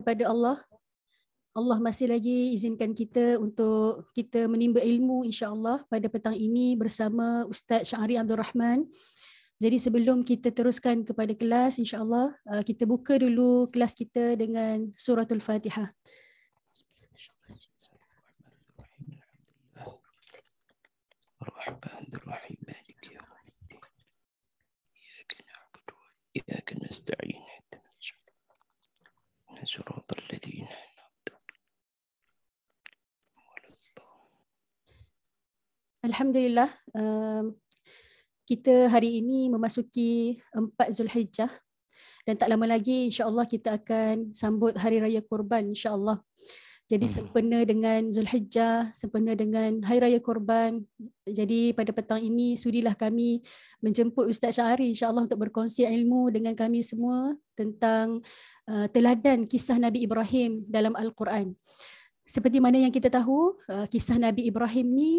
kepada Allah. Allah masih lagi izinkan kita untuk kita menimba ilmu insya-Allah pada petang ini bersama Ustaz Syahri Abdul Rahman. Jadi sebelum kita teruskan kepada kelas insya-Allah, uh, kita buka dulu kelas kita dengan suratul Fatihah. Bismillahirrahmanirrahim. Ya kana ya kana Alhamdulillah, um, kita hari ini memasuki empat Zulhijjah dan tak lama lagi insya-Allah kita akan sambut hari raya kurban insya-Allah. Jadi hmm. sempena dengan Zulhijjah, sempena dengan Hari Raya Korban. Jadi pada petang ini sudilah kami menjemput Ustaz Syahari insya-Allah untuk berkongsi ilmu dengan kami semua tentang uh, teladan kisah Nabi Ibrahim dalam Al-Quran. Seperti mana yang kita tahu, uh, kisah Nabi Ibrahim ni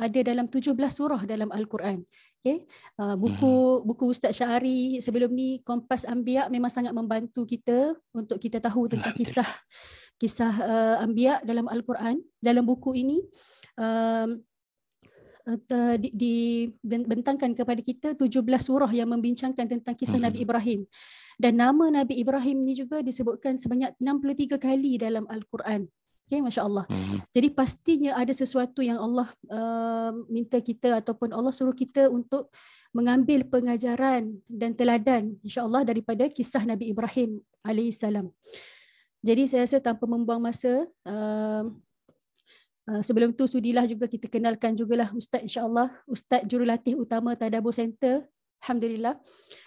ada dalam 17 surah dalam Al-Quran. Okay? Uh, buku hmm. buku Ustaz Syahari sebelum ni Kompas Ambiak memang sangat membantu kita untuk kita tahu tentang kisah kisah uh, eh, Ambia dalam Al-Quran dalam buku ini uh, eh, eh, dibentangkan kepada kita 17 surah yang membincangkan tentang kisah hmm. Nabi mhm. Ibrahim dan nama Nabi Ibrahim ini juga disebutkan sebanyak 63 kali dalam Al-Quran. Okay, Masya Allah. Hmm. Jadi pastinya ada sesuatu yang Allah uh, minta kita ataupun Allah suruh kita untuk mengambil pengajaran dan teladan insya Allah daripada kisah Nabi Ibrahim alaihissalam. salam. Jadi saya rasa tanpa membuang masa, um, uh, sebelum tu sudilah juga kita kenalkan jugalah Ustaz insyaAllah, Ustaz Jurulatih Utama Tadabbur Center. Alhamdulillah.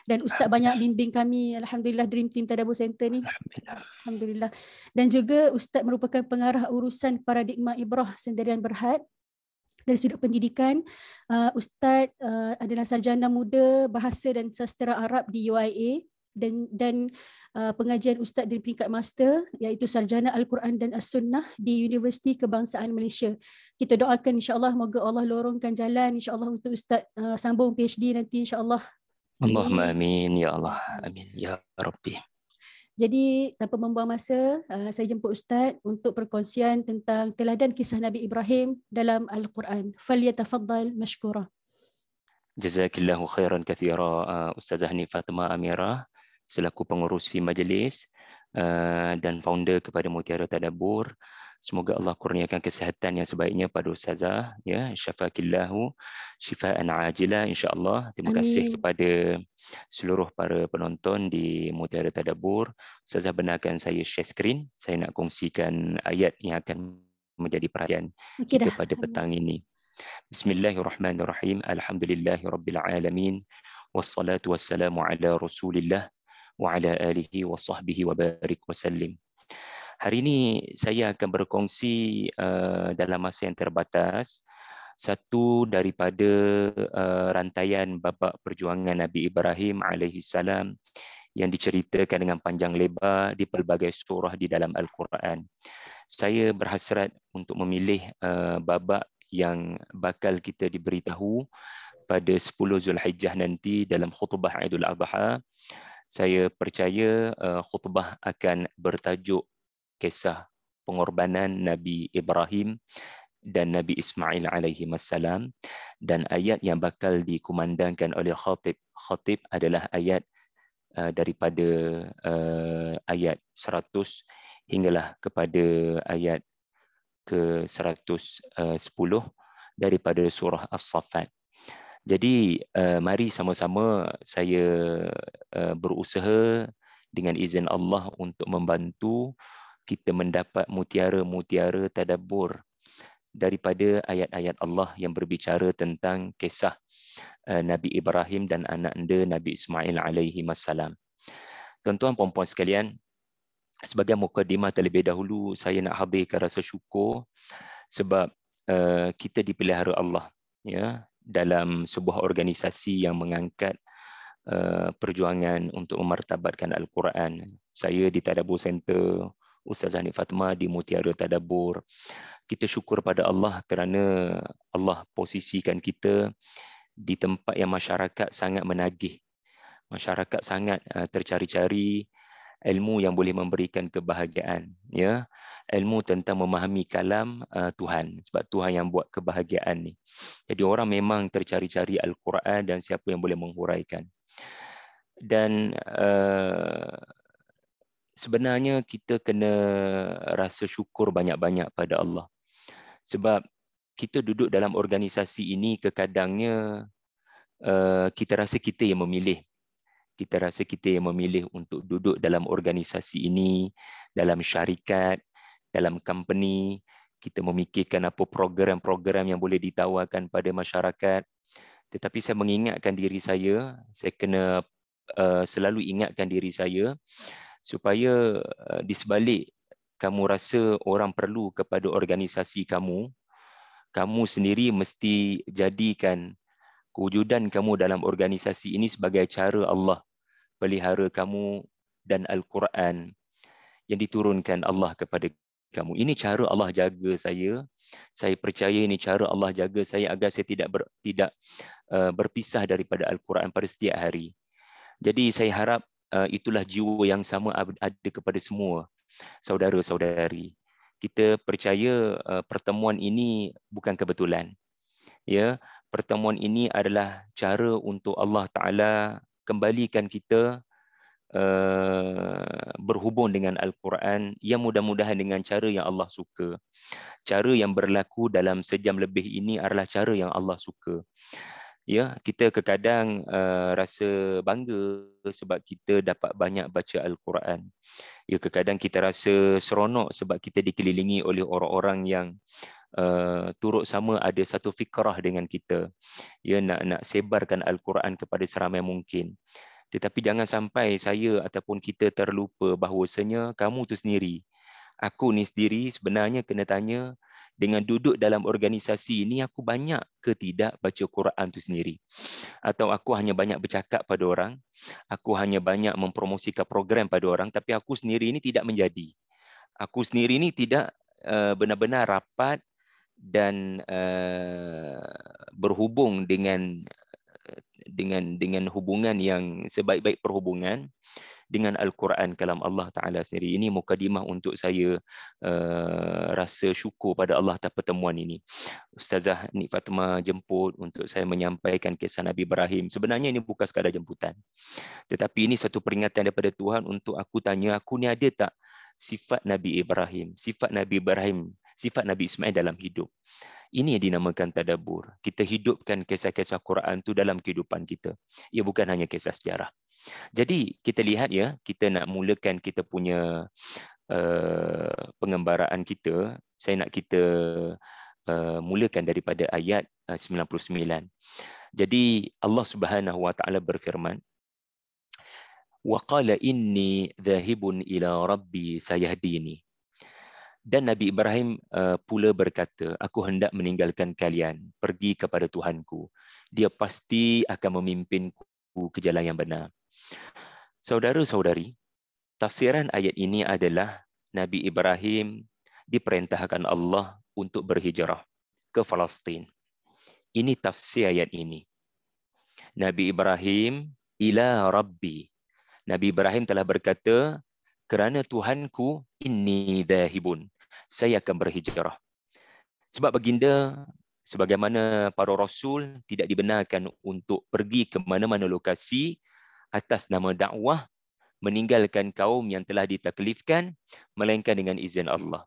Dan Ustaz banyak bimbing kami, Alhamdulillah Dream Team Tadabbur Center ni. Alhamdulillah. Alhamdulillah. Dan juga Ustaz merupakan pengarah urusan Paradigma Ibrah Sendirian Berhad. Dari sudut pendidikan, uh, Ustaz uh, adalah sarjana muda bahasa dan sastera Arab di UIA dan dan uh, pengajian ustaz dari peringkat master iaitu sarjana al-Quran dan as-Sunnah di Universiti Kebangsaan Malaysia. Kita doakan insya-Allah moga Allah lorongkan jalan insya-Allah untuk ustaz uh, sambung PhD nanti insya-Allah. Allahumma amin ya Allah. Amin ya Rabbi. Jadi tanpa membuang masa, uh, saya jemput ustaz untuk perkongsian tentang teladan kisah Nabi Ibrahim dalam al-Quran. Falyatafaddal mashkura. جزاك khairan خيرا كثيرا استاذه هني فاطمه اميره selaku pengurusi majlis eh, dan founder kepada Mutiara Tadabur. Semoga Allah kurniakan kesihatan yang sebaiknya pada ustazah ya syafakillahu shifaan ajila insyaallah. Terima Amin. kasih kepada seluruh para penonton di Mutiara Tadabur. Ustazah benarkan saya share screen. Saya nak kongsikan ayat yang akan menjadi perhatian kita pada petang ini. Bismillahirrahmanirrahim. Alhamdulillahirabbil alamin. Wassalatu wassalamu ala Rasulillah wa ala alihi wa sahbihi wa barik wa sallim. Hari ini saya akan berkongsi uh, dalam masa yang terbatas satu daripada uh, rantaian bapa perjuangan Nabi Ibrahim alaihi salam yang diceritakan dengan panjang lebar di pelbagai surah di dalam Al-Quran. Saya berhasrat untuk memilih uh, babak yang bakal kita diberitahu pada 10 Zulhijjah nanti dalam khutbah Idul Adha saya percaya uh, khutbah akan bertajuk kisah pengorbanan Nabi Ibrahim dan Nabi Ismail alaihi wasallam dan ayat yang bakal dikumandangkan oleh khatib khatib adalah ayat uh, daripada uh, ayat 100 hinggalah kepada ayat ke 110 daripada surah As-Saffat. Jadi uh, mari sama-sama saya uh, berusaha dengan izin Allah untuk membantu kita mendapat mutiara-mutiara tadabbur daripada ayat-ayat Allah yang berbicara tentang kisah uh, Nabi Ibrahim dan anak anda Nabi Ismail alaihi wassalam. Tuan-tuan puan-puan sekalian, sebagai mukadimah terlebih dahulu saya nak hadirkan rasa syukur sebab uh, kita dipelihara Allah ya dalam sebuah organisasi yang mengangkat uh, perjuangan untuk memartabatkan Al-Quran. Saya di Tadabur Center, Ustaz Hanif Fatma di Mutiara Tadabur. Kita syukur pada Allah kerana Allah posisikan kita di tempat yang masyarakat sangat menagih. Masyarakat sangat uh, tercari-cari ilmu yang boleh memberikan kebahagiaan ya ilmu tentang memahami kalam uh, Tuhan sebab Tuhan yang buat kebahagiaan ni jadi orang memang tercari-cari al-Quran dan siapa yang boleh menghuraikan dan uh, sebenarnya kita kena rasa syukur banyak-banyak pada Allah. Sebab kita duduk dalam organisasi ini kekadangnya uh, kita rasa kita yang memilih kita rasa kita yang memilih untuk duduk dalam organisasi ini, dalam syarikat, dalam company, kita memikirkan apa program-program yang boleh ditawarkan pada masyarakat. Tetapi saya mengingatkan diri saya, saya kena uh, selalu ingatkan diri saya supaya uh, di sebalik kamu rasa orang perlu kepada organisasi kamu, kamu sendiri mesti jadikan kewujudan kamu dalam organisasi ini sebagai cara Allah pelihara kamu dan Al-Quran yang diturunkan Allah kepada kamu. Ini cara Allah jaga saya. Saya percaya ini cara Allah jaga saya agar saya tidak ber, tidak uh, berpisah daripada Al-Quran pada setiap hari. Jadi saya harap uh, itulah jiwa yang sama ada kepada semua saudara-saudari. Kita percaya uh, pertemuan ini bukan kebetulan. Ya, pertemuan ini adalah cara untuk Allah Taala kembalikan kita uh, berhubung dengan Al-Quran yang mudah-mudahan dengan cara yang Allah suka. Cara yang berlaku dalam sejam lebih ini adalah cara yang Allah suka. Ya, kita kekadang uh, rasa bangga sebab kita dapat banyak baca Al-Quran. Ya, kekadang kita rasa seronok sebab kita dikelilingi oleh orang-orang yang uh, turut sama ada satu fikrah dengan kita ya nak nak sebarkan al-Quran kepada seramai mungkin tetapi jangan sampai saya ataupun kita terlupa bahawasanya kamu tu sendiri aku ni sendiri sebenarnya kena tanya dengan duduk dalam organisasi ini aku banyak ke tidak baca Quran tu sendiri atau aku hanya banyak bercakap pada orang aku hanya banyak mempromosikan program pada orang tapi aku sendiri ini tidak menjadi aku sendiri ini tidak eh, benar-benar rapat dan uh, berhubung dengan dengan dengan hubungan yang sebaik-baik perhubungan dengan al-Quran kalam Allah taala sendiri ini mukadimah untuk saya uh, rasa syukur pada Allah atas pertemuan ini. Ustazah Nik Fatma jemput untuk saya menyampaikan kisah Nabi Ibrahim. Sebenarnya ini bukan sekadar jemputan. Tetapi ini satu peringatan daripada Tuhan untuk aku tanya aku ni ada tak sifat Nabi Ibrahim? Sifat Nabi Ibrahim sifat Nabi Ismail dalam hidup. Ini yang dinamakan tadabur. Kita hidupkan kisah-kisah Quran tu dalam kehidupan kita. Ia bukan hanya kisah sejarah. Jadi kita lihat ya, kita nak mulakan kita punya uh, pengembaraan kita. Saya nak kita uh, mulakan daripada ayat eh, uh, 99. Jadi Allah Subhanahu Wa Taala berfirman, "Wa qala inni dhahibun ila rabbi sayahdini." dan Nabi Ibrahim uh, pula berkata, aku hendak meninggalkan kalian, pergi kepada Tuhanku. Dia pasti akan memimpinku ke jalan yang benar. Saudara-saudari, tafsiran ayat ini adalah Nabi Ibrahim diperintahkan Allah untuk berhijrah ke Palestin. Ini tafsir ayat ini. Nabi Ibrahim ila Rabbi. Nabi Ibrahim telah berkata, kerana Tuhanku inni dhahibun. Saya akan berhijrah. Sebab baginda sebagaimana para rasul tidak dibenarkan untuk pergi ke mana-mana lokasi atas nama dakwah meninggalkan kaum yang telah ditaklifkan melainkan dengan izin Allah.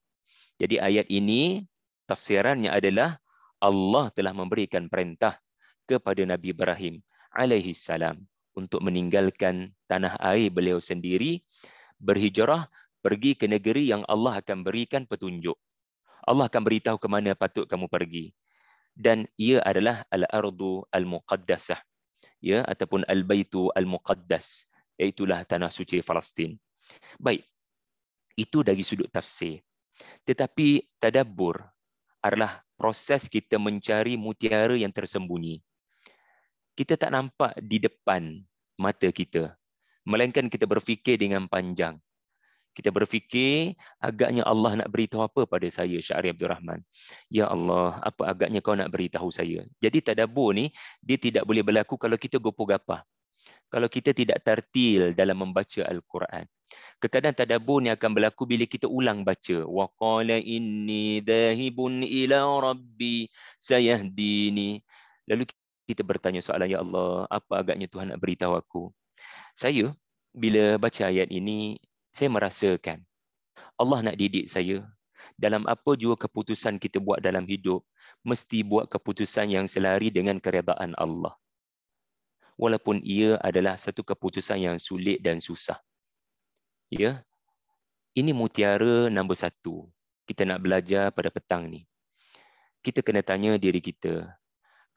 Jadi ayat ini tafsirannya adalah Allah telah memberikan perintah kepada Nabi Ibrahim alaihi salam untuk meninggalkan tanah air beliau sendiri berhijrah pergi ke negeri yang Allah akan berikan petunjuk. Allah akan beritahu ke mana patut kamu pergi. Dan ia adalah al-ardu al-muqaddasah. Ya, ataupun al-baitu al-muqaddas. Iaitulah tanah suci Palestin. Baik. Itu dari sudut tafsir. Tetapi tadabbur adalah proses kita mencari mutiara yang tersembunyi. Kita tak nampak di depan mata kita melainkan kita berfikir dengan panjang. Kita berfikir agaknya Allah nak beritahu apa pada saya Syahri Abdul Rahman. Ya Allah, apa agaknya kau nak beritahu saya? Jadi tadabbur ni dia tidak boleh berlaku kalau kita gopoh-gapah. Kalau kita tidak tertil dalam membaca Al-Quran. Kekadang tadabbur ni akan berlaku bila kita ulang baca. Wa qala inni dhahibun ila rabbi sayahdini. Lalu kita bertanya soalan, Ya Allah, apa agaknya Tuhan nak beritahu aku? saya bila baca ayat ini saya merasakan Allah nak didik saya dalam apa jua keputusan kita buat dalam hidup mesti buat keputusan yang selari dengan keredaan Allah walaupun ia adalah satu keputusan yang sulit dan susah ya ini mutiara nombor satu kita nak belajar pada petang ni kita kena tanya diri kita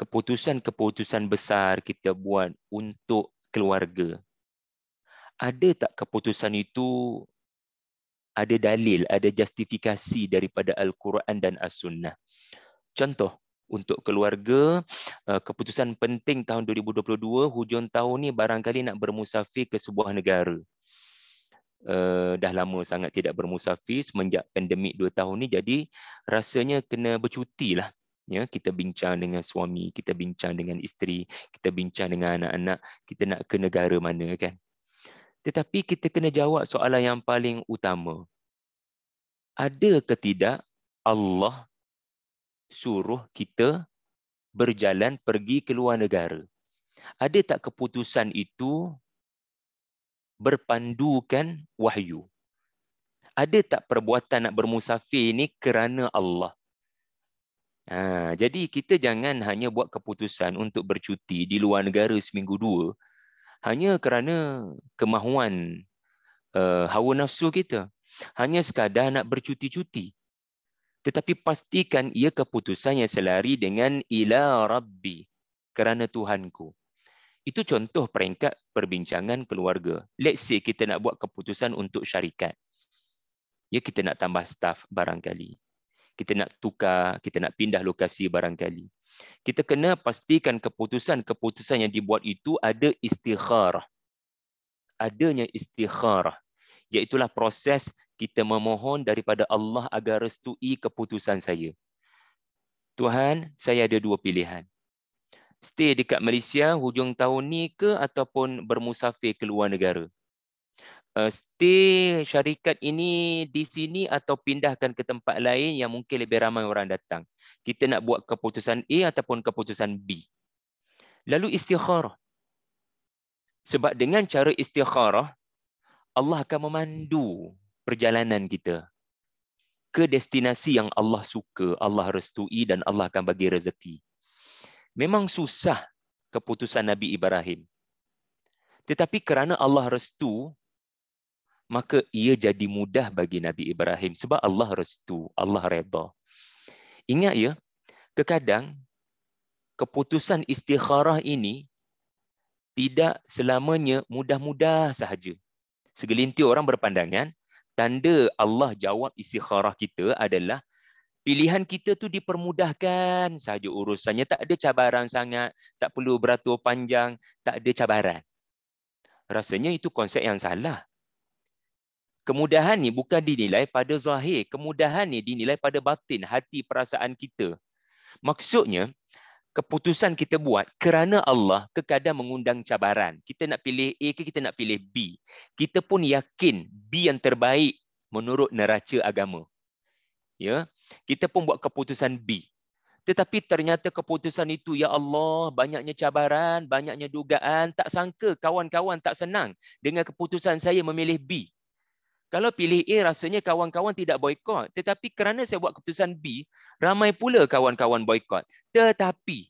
keputusan-keputusan besar kita buat untuk keluarga ada tak keputusan itu ada dalil, ada justifikasi daripada Al-Quran dan As-Sunnah. Contoh, untuk keluarga, eh, keputusan penting tahun 2022, hujung tahun ni barangkali nak bermusafir ke sebuah negara. Uh, dah lama sangat tidak bermusafir semenjak pandemik dua tahun ni jadi rasanya kena bercuti lah ya kita bincang dengan suami kita bincang dengan isteri kita bincang dengan anak-anak kita nak ke negara mana kan tetapi kita kena jawab soalan yang paling utama. Ada ke tidak Allah suruh kita berjalan pergi ke luar negara? Ada tak keputusan itu berpandukan wahyu? Ada tak perbuatan nak bermusafir ini kerana Allah? Ha, jadi kita jangan hanya buat keputusan untuk bercuti di luar negara seminggu dua hanya kerana kemahuan uh, hawa nafsu kita hanya sekadar nak bercuti-cuti tetapi pastikan ia keputusannya selari dengan ila rabbi kerana tuhanku itu contoh peringkat perbincangan keluarga let's say kita nak buat keputusan untuk syarikat ya kita nak tambah staff barangkali kita nak tukar kita nak pindah lokasi barangkali kita kena pastikan keputusan-keputusan yang dibuat itu ada istikharah. Adanya istikharah. Iaitulah proses kita memohon daripada Allah agar restui keputusan saya. Tuhan, saya ada dua pilihan. Stay dekat Malaysia hujung tahun ni ke ataupun bermusafir ke luar negara uh, stay syarikat ini di sini atau pindahkan ke tempat lain yang mungkin lebih ramai orang datang. Kita nak buat keputusan A ataupun keputusan B. Lalu istikharah. Sebab dengan cara istikharah, Allah akan memandu perjalanan kita ke destinasi yang Allah suka, Allah restui dan Allah akan bagi rezeki. Memang susah keputusan Nabi Ibrahim. Tetapi kerana Allah restu, maka ia jadi mudah bagi Nabi Ibrahim sebab Allah restu, Allah reda. Ingat ya, kekadang keputusan istikharah ini tidak selamanya mudah-mudah sahaja. Segelintir orang berpandangan tanda Allah jawab istikharah kita adalah pilihan kita tu dipermudahkan sahaja urusannya tak ada cabaran sangat, tak perlu beratur panjang, tak ada cabaran. Rasanya itu konsep yang salah kemudahan ni bukan dinilai pada zahir kemudahan ni dinilai pada batin hati perasaan kita maksudnya keputusan kita buat kerana Allah kekadang mengundang cabaran kita nak pilih A ke kita nak pilih B kita pun yakin B yang terbaik menurut neraca agama ya kita pun buat keputusan B tetapi ternyata keputusan itu ya Allah banyaknya cabaran banyaknya dugaan tak sangka kawan-kawan tak senang dengan keputusan saya memilih B kalau pilih A rasanya kawan-kawan tidak boykot Tetapi kerana saya buat keputusan B, ramai pula kawan-kawan boykot Tetapi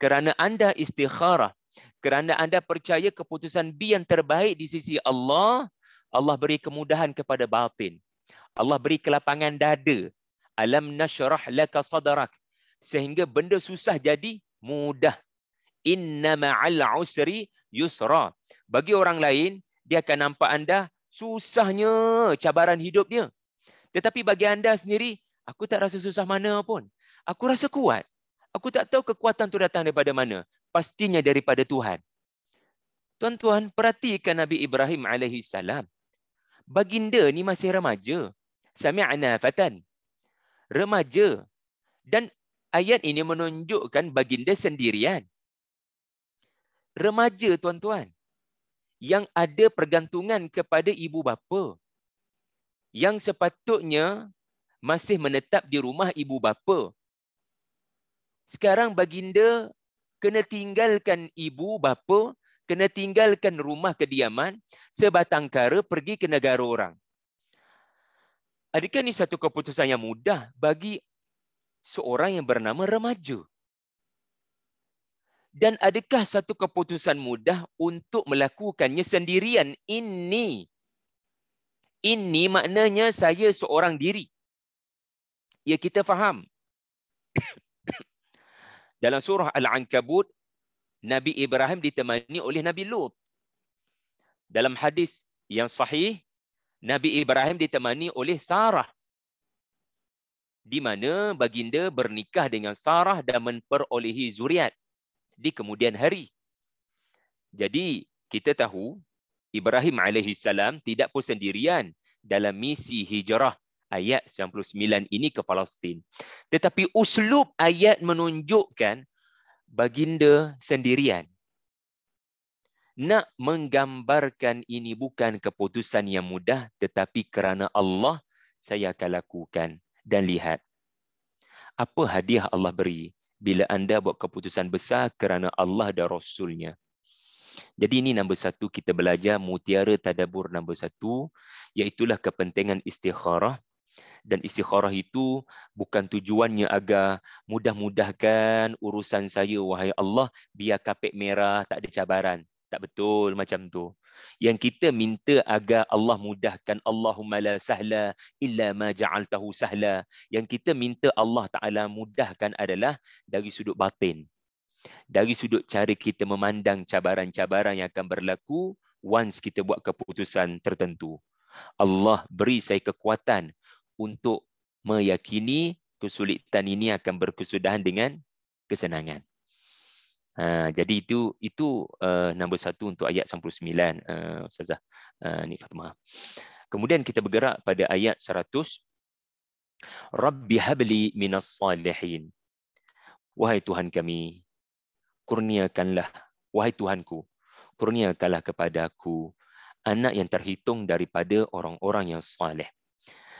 kerana anda istikharah, kerana anda percaya keputusan B yang terbaik di sisi Allah, Allah beri kemudahan kepada batin. Allah beri kelapangan dada. Alam nashrah laka sadarak. Sehingga benda susah jadi mudah. Inna ma'al usri yusra. Bagi orang lain, dia akan nampak anda susahnya cabaran hidup dia. Tetapi bagi anda sendiri, aku tak rasa susah mana pun. Aku rasa kuat. Aku tak tahu kekuatan tu datang daripada mana. Pastinya daripada Tuhan. Tuan-tuan, perhatikan Nabi Ibrahim alaihi Baginda ni masih remaja. Sami'ana fatan. Remaja. Dan ayat ini menunjukkan baginda sendirian. Remaja, tuan-tuan yang ada pergantungan kepada ibu bapa yang sepatutnya masih menetap di rumah ibu bapa sekarang baginda kena tinggalkan ibu bapa kena tinggalkan rumah kediaman sebatang kara pergi ke negara orang adakah ini satu keputusan yang mudah bagi seorang yang bernama remaja dan adakah satu keputusan mudah untuk melakukannya sendirian ini ini maknanya saya seorang diri ya kita faham dalam surah al-ankabut nabi ibrahim ditemani oleh nabi lut dalam hadis yang sahih nabi ibrahim ditemani oleh sarah di mana baginda bernikah dengan sarah dan memperolehi zuriat di kemudian hari. Jadi kita tahu Ibrahim alaihi tidak pun sendirian dalam misi hijrah ayat 99 ini ke Palestin. Tetapi uslub ayat menunjukkan baginda sendirian. Nak menggambarkan ini bukan keputusan yang mudah tetapi kerana Allah saya akan lakukan dan lihat apa hadiah Allah beri bila anda buat keputusan besar kerana Allah dan Rasulnya. Jadi ini nombor satu kita belajar mutiara tadabur nombor satu, iaitulah kepentingan istikharah. Dan istikharah itu bukan tujuannya agar mudah-mudahkan urusan saya, wahai Allah, biar kapek merah, tak ada cabaran. Tak betul macam tu yang kita minta agar Allah mudahkan Allahumma la sahla illa ma ja'altahu sahla yang kita minta Allah Taala mudahkan adalah dari sudut batin dari sudut cara kita memandang cabaran-cabaran yang akan berlaku once kita buat keputusan tertentu Allah beri saya kekuatan untuk meyakini kesulitan ini akan berkesudahan dengan kesenangan Uh, jadi itu itu uh, nombor satu untuk ayat 99 uh, eh, Ustazah uh, eh, Nifatmah. Kemudian kita bergerak pada ayat 100. Rabbi habli minas salihin. Wahai Tuhan kami, kurniakanlah, wahai Tuhanku, kurniakanlah kepada aku anak yang terhitung daripada orang-orang yang salih.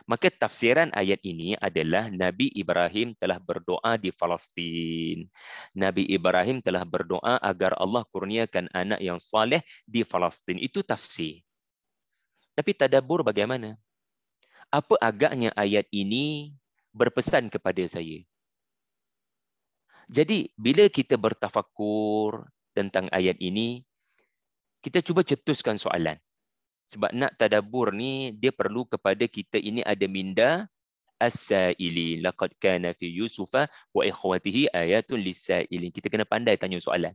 Maka tafsiran ayat ini adalah Nabi Ibrahim telah berdoa di Palestin. Nabi Ibrahim telah berdoa agar Allah kurniakan anak yang saleh di Palestin. Itu tafsir. Tapi tadabbur bagaimana? Apa agaknya ayat ini berpesan kepada saya? Jadi bila kita bertafakur tentang ayat ini, kita cuba cetuskan soalan sebab nak tadabur ni dia perlu kepada kita ini ada minda as-saili laqad kana fi yusufa wa ikhwatihi ayatun lis-sa'ilin kita kena pandai tanya soalan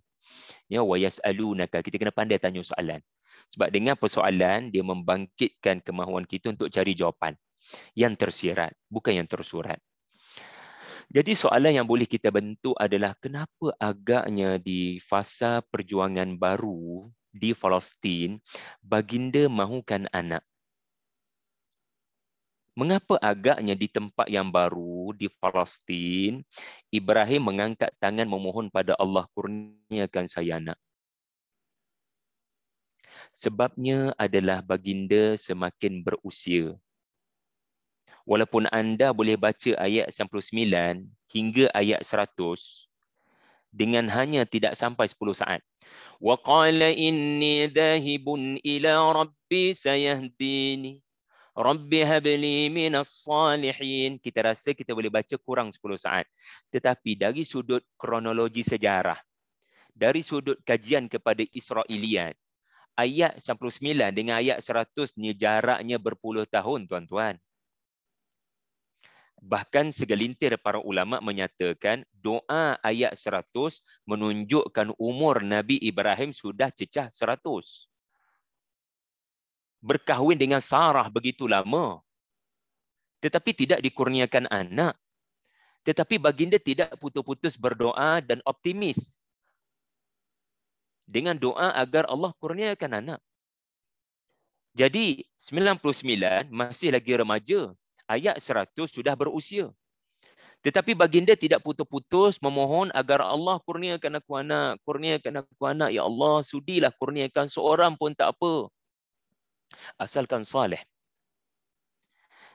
ya wa yasalunaka kita kena pandai tanya soalan sebab dengan persoalan dia membangkitkan kemahuan kita untuk cari jawapan yang tersirat bukan yang tersurat jadi soalan yang boleh kita bentuk adalah kenapa agaknya di fasa perjuangan baru di Palestin, baginda mahukan anak. Mengapa agaknya di tempat yang baru di Palestin, Ibrahim mengangkat tangan memohon pada Allah kurniakan saya anak. Sebabnya adalah baginda semakin berusia. Walaupun anda boleh baca ayat 99 hingga ayat 100 dengan hanya tidak sampai 10 saat. وقال إني ذاهب إلى ربي سيهديني Rabbi habli minas salihin. Kita rasa kita boleh baca kurang 10 saat. Tetapi dari sudut kronologi sejarah, dari sudut kajian kepada Israeliat, ayat 99 dengan ayat 100 ni jaraknya berpuluh tahun tuan-tuan. Bahkan segelintir para ulama menyatakan doa ayat 100 menunjukkan umur Nabi Ibrahim sudah cecah 100. Berkahwin dengan Sarah begitu lama. Tetapi tidak dikurniakan anak. Tetapi baginda tidak putus-putus berdoa dan optimis. Dengan doa agar Allah kurniakan anak. Jadi 99 masih lagi remaja ayat 100 sudah berusia. Tetapi baginda tidak putus-putus memohon agar Allah kurniakan aku anak, kurniakan aku anak. Ya Allah, sudilah kurniakan seorang pun tak apa. Asalkan salih.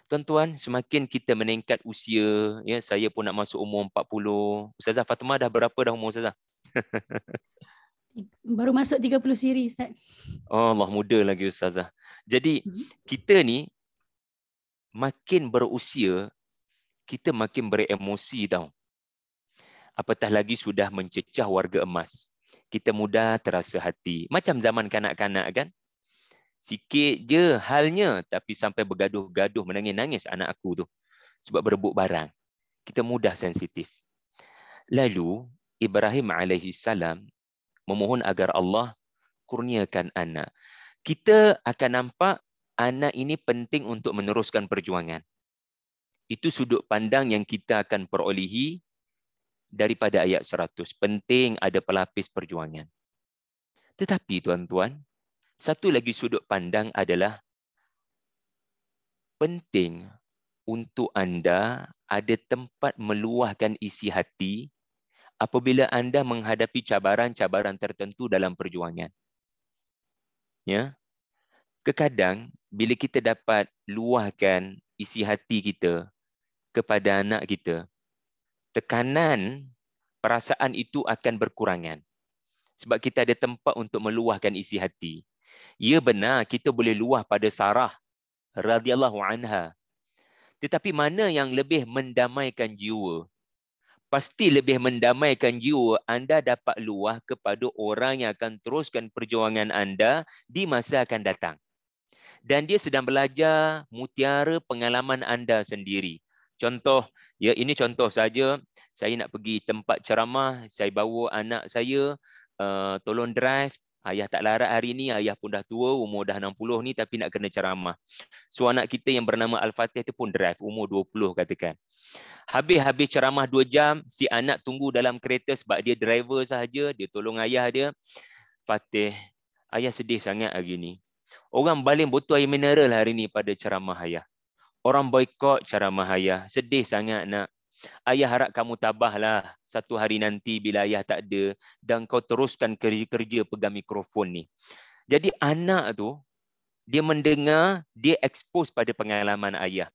Tuan-tuan, semakin kita meningkat usia, ya saya pun nak masuk umur 40. Ustazah Fatma dah berapa dah umur Ustazah? Baru masuk 30 siri, Ustaz. Oh, Allah muda lagi Ustazah. Jadi, mhm. kita ni makin berusia kita makin beremosi tau apatah lagi sudah mencecah warga emas kita mudah terasa hati macam zaman kanak-kanak kan sikit je halnya tapi sampai bergaduh-gaduh menangis-nangis anak aku tu sebab berebut barang kita mudah sensitif lalu Ibrahim alaihi memohon agar Allah kurniakan anak kita akan nampak anak ini penting untuk meneruskan perjuangan. Itu sudut pandang yang kita akan perolehi daripada ayat 100. Penting ada pelapis perjuangan. Tetapi tuan-tuan, satu lagi sudut pandang adalah penting untuk anda ada tempat meluahkan isi hati apabila anda menghadapi cabaran-cabaran tertentu dalam perjuangan. Ya, kekadang bila kita dapat luahkan isi hati kita kepada anak kita tekanan perasaan itu akan berkurangan sebab kita ada tempat untuk meluahkan isi hati ya benar kita boleh luah pada Sarah radhiyallahu anha tetapi mana yang lebih mendamaikan jiwa pasti lebih mendamaikan jiwa anda dapat luah kepada orang yang akan teruskan perjuangan anda di masa akan datang dan dia sedang belajar mutiara pengalaman anda sendiri. Contoh, ya ini contoh saja. Saya nak pergi tempat ceramah, saya bawa anak saya uh, tolong drive. Ayah tak larat hari ini, ayah pun dah tua, umur dah 60 ni tapi nak kena ceramah. So anak kita yang bernama Al-Fatih tu pun drive, umur 20 katakan. Habis-habis ceramah 2 jam, si anak tunggu dalam kereta sebab dia driver sahaja, dia tolong ayah dia. Fatih, ayah sedih sangat hari ni. Orang baling botol air mineral hari ni pada ceramah ayah. Orang boykot ceramah ayah. Sedih sangat nak. Ayah harap kamu tabahlah satu hari nanti bila ayah tak ada dan kau teruskan kerja-kerja pegang mikrofon ni. Jadi anak tu dia mendengar, dia expose pada pengalaman ayah.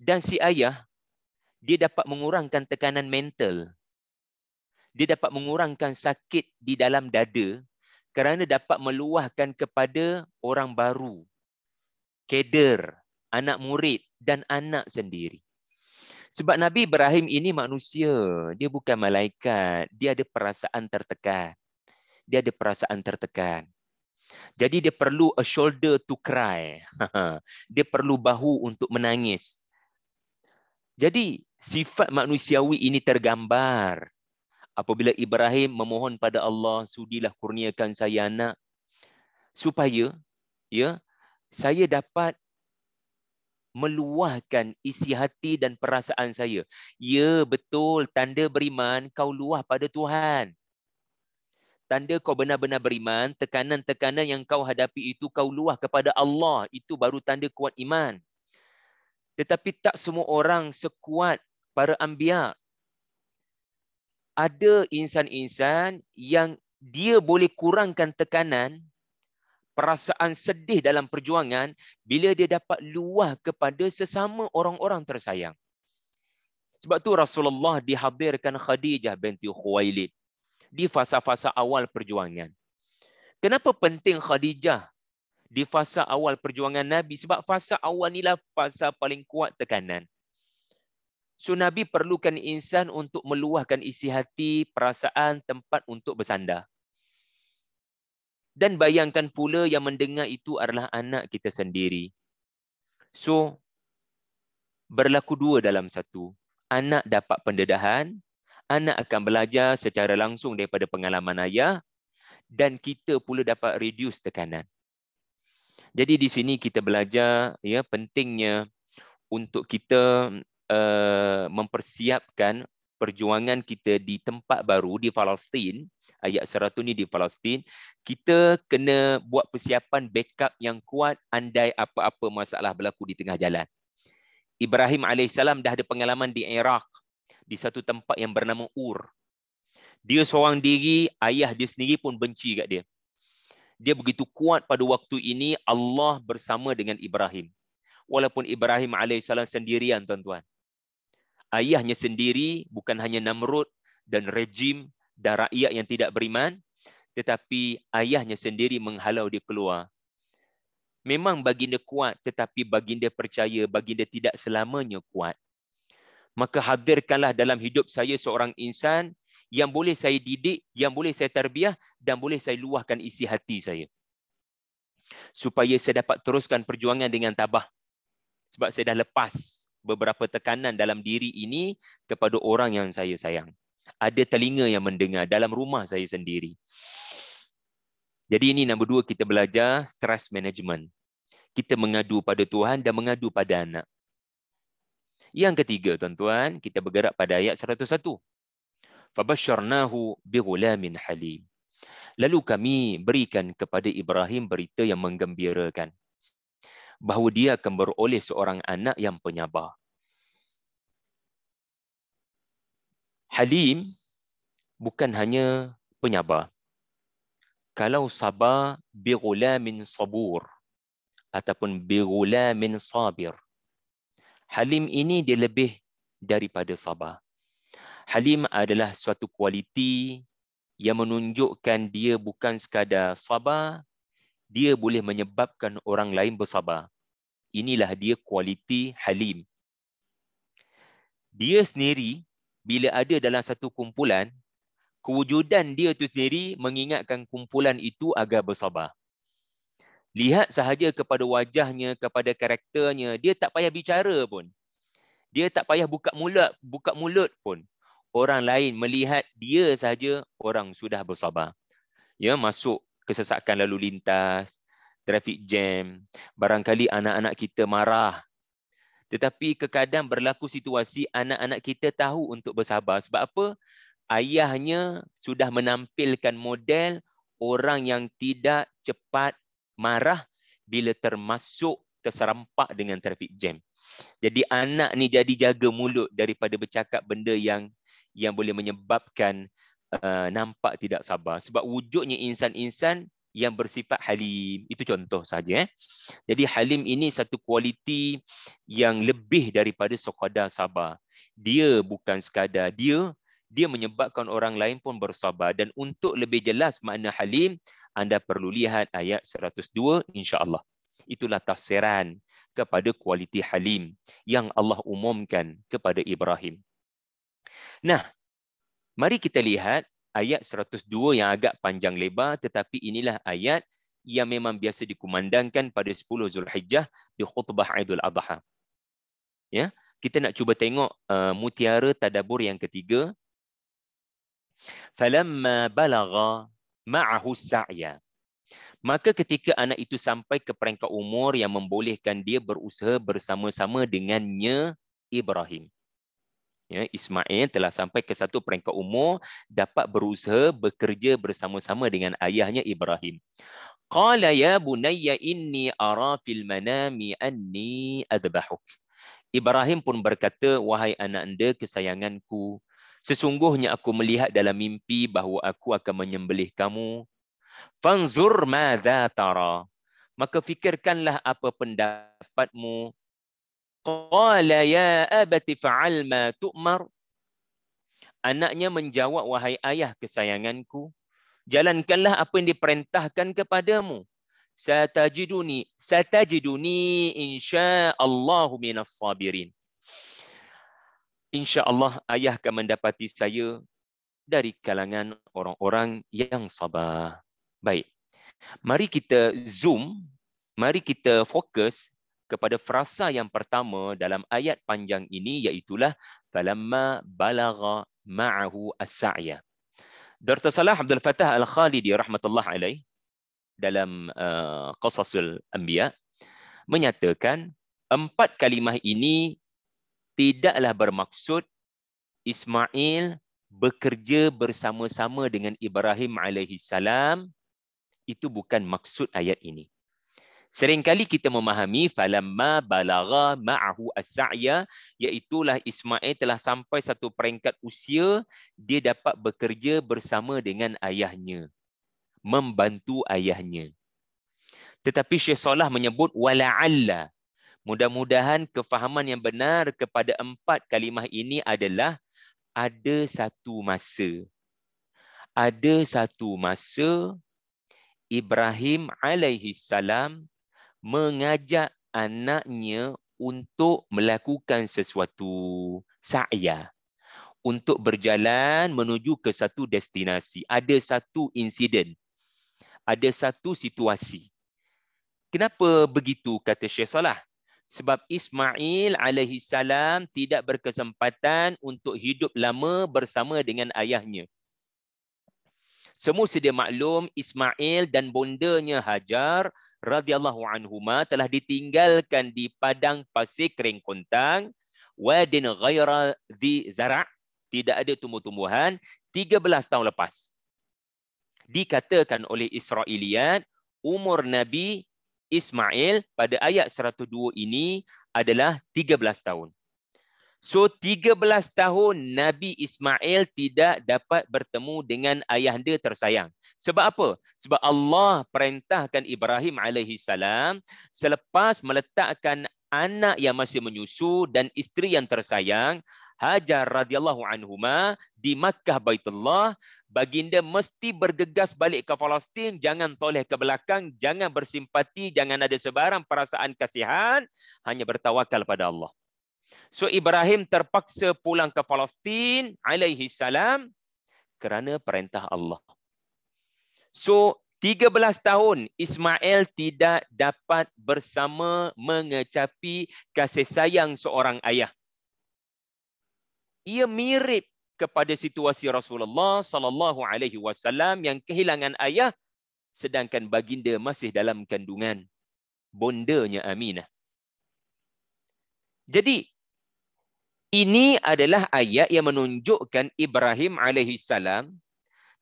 Dan si ayah dia dapat mengurangkan tekanan mental. Dia dapat mengurangkan sakit di dalam dada kerana dapat meluahkan kepada orang baru, keder, anak murid dan anak sendiri. Sebab Nabi Ibrahim ini manusia, dia bukan malaikat, dia ada perasaan tertekan. Dia ada perasaan tertekan. Jadi dia perlu a shoulder to cry. dia perlu bahu untuk menangis. Jadi sifat manusiawi ini tergambar apabila Ibrahim memohon pada Allah sudilah kurniakan saya anak supaya ya saya dapat meluahkan isi hati dan perasaan saya. Ya betul tanda beriman kau luah pada Tuhan. Tanda kau benar-benar beriman, tekanan-tekanan yang kau hadapi itu kau luah kepada Allah, itu baru tanda kuat iman. Tetapi tak semua orang sekuat para anbiya, ada insan-insan yang dia boleh kurangkan tekanan perasaan sedih dalam perjuangan bila dia dapat luah kepada sesama orang-orang tersayang. Sebab tu Rasulullah dihadirkan Khadijah binti Khuwailid di fasa-fasa awal perjuangan. Kenapa penting Khadijah di fasa awal perjuangan Nabi? Sebab fasa awal inilah fasa paling kuat tekanan. So Nabi perlukan insan untuk meluahkan isi hati, perasaan, tempat untuk bersandar. Dan bayangkan pula yang mendengar itu adalah anak kita sendiri. So berlaku dua dalam satu. Anak dapat pendedahan, anak akan belajar secara langsung daripada pengalaman ayah dan kita pula dapat reduce tekanan. Jadi di sini kita belajar ya pentingnya untuk kita Eh, mempersiapkan perjuangan kita di tempat baru di Palestin ayat seratus ni di Palestin kita kena buat persiapan backup yang kuat andai apa-apa masalah berlaku di tengah jalan Ibrahim alaihissalam dah ada pengalaman di Iraq di satu tempat yang bernama Ur dia seorang diri ayah dia sendiri pun benci kat dia dia begitu kuat pada waktu ini Allah bersama dengan Ibrahim walaupun Ibrahim alaihissalam sendirian tuan-tuan ayahnya sendiri bukan hanya Namrud dan rejim dan rakyat yang tidak beriman tetapi ayahnya sendiri menghalau dia keluar memang baginda kuat tetapi baginda percaya baginda tidak selamanya kuat maka hadirkanlah dalam hidup saya seorang insan yang boleh saya didik yang boleh saya terbiah dan boleh saya luahkan isi hati saya supaya saya dapat teruskan perjuangan dengan tabah sebab saya dah lepas beberapa tekanan dalam diri ini kepada orang yang saya sayang. Ada telinga yang mendengar dalam rumah saya sendiri. Jadi ini nombor dua kita belajar stress management. Kita mengadu pada Tuhan dan mengadu pada anak. Yang ketiga tuan-tuan, kita bergerak pada ayat 101. Fabasyarnahu bighulamin halim. Lalu kami berikan kepada Ibrahim berita yang menggembirakan bahawa dia akan beroleh seorang anak yang penyabar. Halim bukan hanya penyabar. Kalau sabar bi min sabur ataupun bi min sabir. Halim ini dia lebih daripada sabar. Halim adalah suatu kualiti yang menunjukkan dia bukan sekadar sabar dia boleh menyebabkan orang lain bersabar. Inilah dia kualiti halim. Dia sendiri bila ada dalam satu kumpulan, kewujudan dia itu sendiri mengingatkan kumpulan itu agar bersabar. Lihat sahaja kepada wajahnya, kepada karakternya, dia tak payah bicara pun. Dia tak payah buka mulut, buka mulut pun. Orang lain melihat dia sahaja orang sudah bersabar. Ya, masuk kesesakan lalu lintas, traffic jam, barangkali anak-anak kita marah. Tetapi kekadang berlaku situasi anak-anak kita tahu untuk bersabar. Sebab apa? Ayahnya sudah menampilkan model orang yang tidak cepat marah bila termasuk terserampak dengan traffic jam. Jadi anak ni jadi jaga mulut daripada bercakap benda yang yang boleh menyebabkan Uh, nampak tidak sabar sebab wujudnya insan-insan yang bersifat halim itu contoh saja eh jadi halim ini satu kualiti yang lebih daripada sekadar sabar dia bukan sekadar dia dia menyebabkan orang lain pun bersabar dan untuk lebih jelas makna halim anda perlu lihat ayat 102 insyaallah itulah tafsiran kepada kualiti halim yang Allah umumkan kepada Ibrahim nah Mari kita lihat ayat 102 yang agak panjang lebar tetapi inilah ayat yang memang biasa dikumandangkan pada 10 Zulhijjah di khutbah Idul Adha. Ya, kita nak cuba tengok uh, mutiara tadabbur yang ketiga. Falamma balagha ma'ahu sa'ya. Maka ketika anak itu sampai ke peringkat umur yang membolehkan dia berusaha bersama-sama dengannya Ibrahim ya Ismail telah sampai ke satu peringkat umur dapat berusaha bekerja bersama-sama dengan ayahnya Ibrahim. Qala ya bunayya inni ara fil manami anni adbahuk. Ibrahim pun berkata wahai anak anda kesayanganku sesungguhnya aku melihat dalam mimpi bahawa aku akan menyembelih kamu. Fanzur madza tara. Maka fikirkanlah apa pendapatmu qala ya abati fa'al ma tu'mar anaknya menjawab wahai ayah kesayanganku jalankanlah apa yang diperintahkan kepadamu satajiduni satajiduni insyaallah minas sabirin insyaallah ayah akan mendapati saya dari kalangan orang-orang yang sabar baik mari kita zoom mari kita fokus kepada frasa yang pertama dalam ayat panjang ini iaitulah falamma balagha ma'ahu as-sa'ya. Dr. Abdul Fattah Al-Khalidi rahmatullah alaih dalam uh, Qasasul Anbiya menyatakan empat kalimah ini tidaklah bermaksud Ismail bekerja bersama-sama dengan Ibrahim alaihi salam itu bukan maksud ayat ini. Seringkali kita memahami falamma balagha ma'ahu as-sa'ya iaitu Ismail telah sampai satu peringkat usia dia dapat bekerja bersama dengan ayahnya membantu ayahnya. Tetapi Syekh Salah menyebut wala'alla mudah-mudahan kefahaman yang benar kepada empat kalimah ini adalah ada satu masa ada satu masa Ibrahim alaihi salam mengajak anaknya untuk melakukan sesuatu sa'ya untuk berjalan menuju ke satu destinasi ada satu insiden ada satu situasi kenapa begitu kata Syekh Salah sebab Ismail alaihi salam tidak berkesempatan untuk hidup lama bersama dengan ayahnya semua sedia maklum Ismail dan bondanya Hajar radhiyallahu anhuma telah ditinggalkan di padang pasir kering kontang kuntang wadin ghaira di zara' tidak ada tumbuh-tumbuhan 13 tahun lepas dikatakan oleh Israiliyat umur Nabi Ismail pada ayat 102 ini adalah 13 tahun So 13 tahun Nabi Ismail tidak dapat bertemu dengan ayah dia tersayang. Sebab apa? Sebab Allah perintahkan Ibrahim alaihi salam selepas meletakkan anak yang masih menyusu dan isteri yang tersayang Hajar radhiyallahu anhuma di Makkah Baitullah baginda mesti bergegas balik ke Palestin jangan toleh ke belakang jangan bersimpati jangan ada sebarang perasaan kasihan hanya bertawakal pada Allah So Ibrahim terpaksa pulang ke Palestin alaihi salam kerana perintah Allah. So 13 tahun Ismail tidak dapat bersama mengecapi kasih sayang seorang ayah. Ia mirip kepada situasi Rasulullah sallallahu alaihi wasallam yang kehilangan ayah sedangkan baginda masih dalam kandungan bondanya Aminah. Jadi ini adalah ayat yang menunjukkan Ibrahim alaihissalam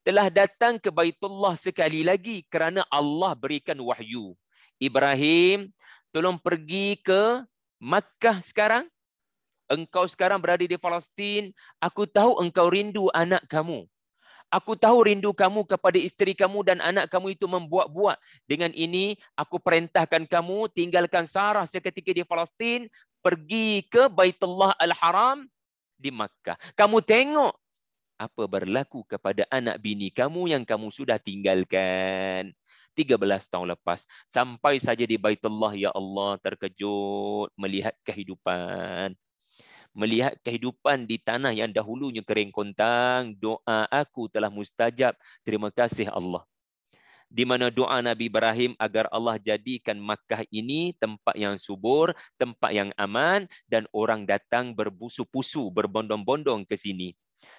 telah datang ke Baitullah sekali lagi kerana Allah berikan wahyu. Ibrahim, tolong pergi ke Makkah sekarang. Engkau sekarang berada di Palestin. Aku tahu engkau rindu anak kamu. Aku tahu rindu kamu kepada isteri kamu dan anak kamu itu membuat-buat. Dengan ini, aku perintahkan kamu tinggalkan Sarah seketika di Palestin, pergi ke Baitullah Al-Haram di Makkah. Kamu tengok apa berlaku kepada anak bini kamu yang kamu sudah tinggalkan. 13 tahun lepas sampai saja di Baitullah ya Allah terkejut melihat kehidupan melihat kehidupan di tanah yang dahulunya kering kontang, doa aku telah mustajab. Terima kasih Allah. Di mana doa Nabi Ibrahim agar Allah jadikan Makkah ini tempat yang subur, tempat yang aman dan orang datang berbusu-pusu, berbondong-bondong ke sini.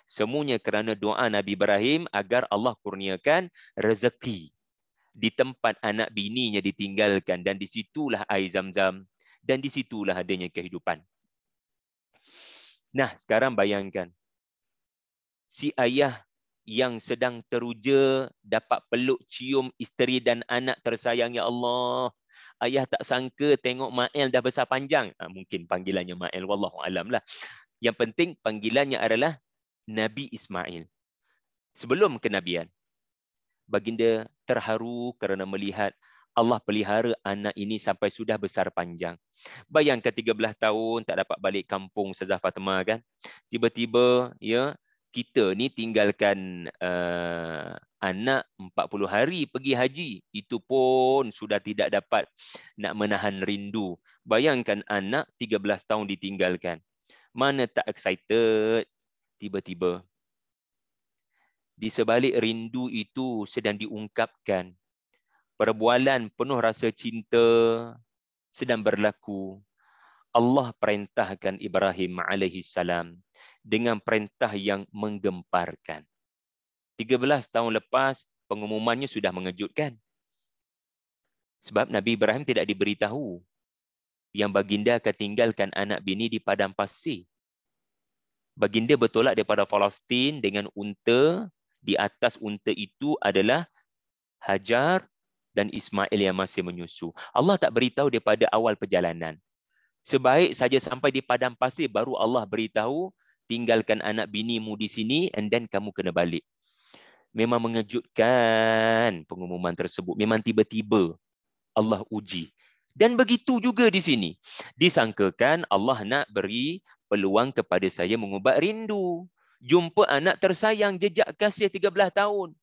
Semuanya kerana doa Nabi Ibrahim agar Allah kurniakan rezeki di tempat anak bininya ditinggalkan dan disitulah air zam-zam dan disitulah adanya kehidupan. Nah, sekarang bayangkan. Si ayah yang sedang teruja dapat peluk cium isteri dan anak tersayang. Ya Allah, ayah tak sangka tengok Mael dah besar panjang. Ha, mungkin panggilannya Mael, wallahu alam lah. Yang penting panggilannya adalah Nabi Ismail. Sebelum kenabian, baginda terharu kerana melihat Allah pelihara anak ini sampai sudah besar panjang. Bayangkan 13 tahun tak dapat balik kampung Ustazah Fatimah kan. Tiba-tiba ya kita ni tinggalkan uh, anak 40 hari pergi haji. Itu pun sudah tidak dapat nak menahan rindu. Bayangkan anak 13 tahun ditinggalkan. Mana tak excited tiba-tiba. Di sebalik rindu itu sedang diungkapkan perbualan penuh rasa cinta sedang berlaku Allah perintahkan Ibrahim alaihi salam dengan perintah yang menggemparkan 13 tahun lepas pengumumannya sudah mengejutkan sebab Nabi Ibrahim tidak diberitahu yang baginda akan tinggalkan anak bini di padang pasir baginda bertolak daripada Palestin dengan unta di atas unta itu adalah Hajar dan Ismail yang masih menyusu. Allah tak beritahu daripada awal perjalanan. Sebaik saja sampai di padang pasir baru Allah beritahu tinggalkan anak bini mu di sini and then kamu kena balik. Memang mengejutkan pengumuman tersebut. Memang tiba-tiba Allah uji. Dan begitu juga di sini. Disangkakan Allah nak beri peluang kepada saya mengubat rindu. Jumpa anak tersayang jejak kasih 13 tahun.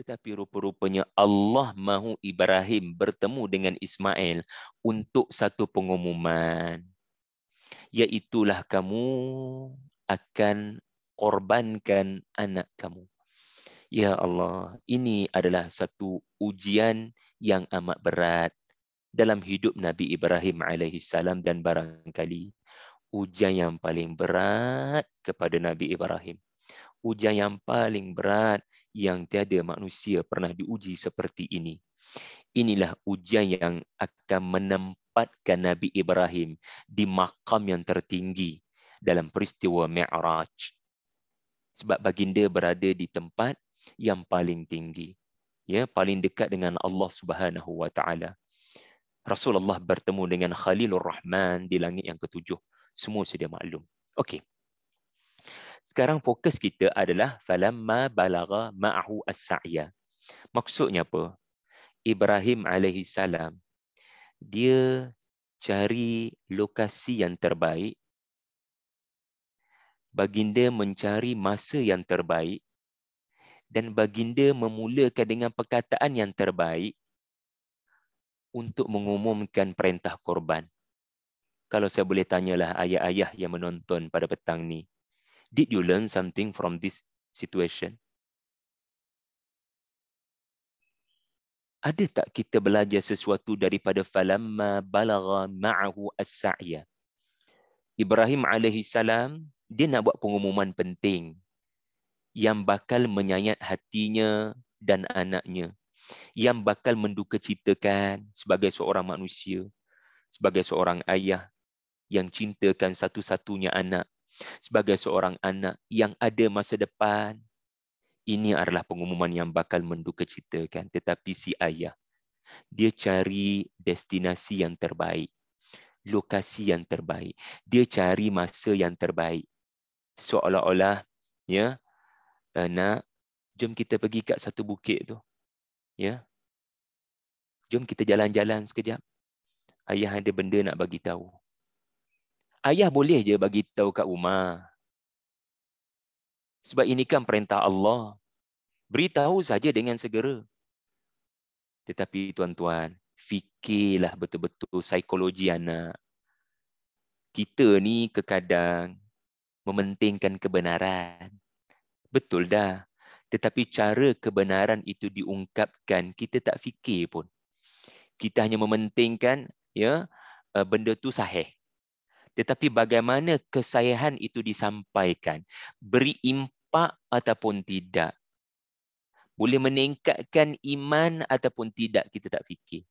Tetapi rupa-rupanya Allah mahu Ibrahim bertemu dengan Ismail untuk satu pengumuman. Iaitulah kamu akan korbankan anak kamu. Ya Allah, ini adalah satu ujian yang amat berat dalam hidup Nabi Ibrahim alaihissalam dan barangkali ujian yang paling berat kepada Nabi Ibrahim. Ujian yang paling berat yang tiada manusia pernah diuji seperti ini. Inilah ujian yang akan menempatkan Nabi Ibrahim di makam yang tertinggi dalam peristiwa Mi'raj. Sebab baginda berada di tempat yang paling tinggi. Ya, paling dekat dengan Allah Subhanahu Rasulullah bertemu dengan Khalilur Rahman di langit yang ketujuh. Semua sudah maklum. Okey. Sekarang fokus kita adalah falamma balagha ma as-sa'ya. Maksudnya apa? Ibrahim alaihi salam dia cari lokasi yang terbaik. Baginda mencari masa yang terbaik dan baginda memulakan dengan perkataan yang terbaik untuk mengumumkan perintah korban. Kalau saya boleh tanyalah ayah-ayah yang menonton pada petang ni, Did you learn something from this situation? Ada tak kita belajar sesuatu daripada falamma balagha ma'ahu as-sa'ya? Ibrahim alaihi salam dia nak buat pengumuman penting yang bakal menyayat hatinya dan anaknya yang bakal menduka citakan sebagai seorang manusia sebagai seorang ayah yang cintakan satu-satunya anak sebagai seorang anak yang ada masa depan. Ini adalah pengumuman yang bakal menduka citakan. Tetapi si ayah, dia cari destinasi yang terbaik. Lokasi yang terbaik. Dia cari masa yang terbaik. Seolah-olah, ya, eh, nak, jom kita pergi kat satu bukit tu. Ya. Jom kita jalan-jalan sekejap. Ayah ada benda nak bagi tahu ayah boleh je bagi tahu kat rumah. Sebab ini kan perintah Allah. Beritahu saja dengan segera. Tetapi tuan-tuan, fikirlah betul-betul psikologi anak. Kita ni kekadang mementingkan kebenaran. Betul dah. Tetapi cara kebenaran itu diungkapkan, kita tak fikir pun. Kita hanya mementingkan ya eh, benda tu sahih tetapi bagaimana kesayahan itu disampaikan beri impak ataupun tidak boleh meningkatkan iman ataupun tidak kita tak fikir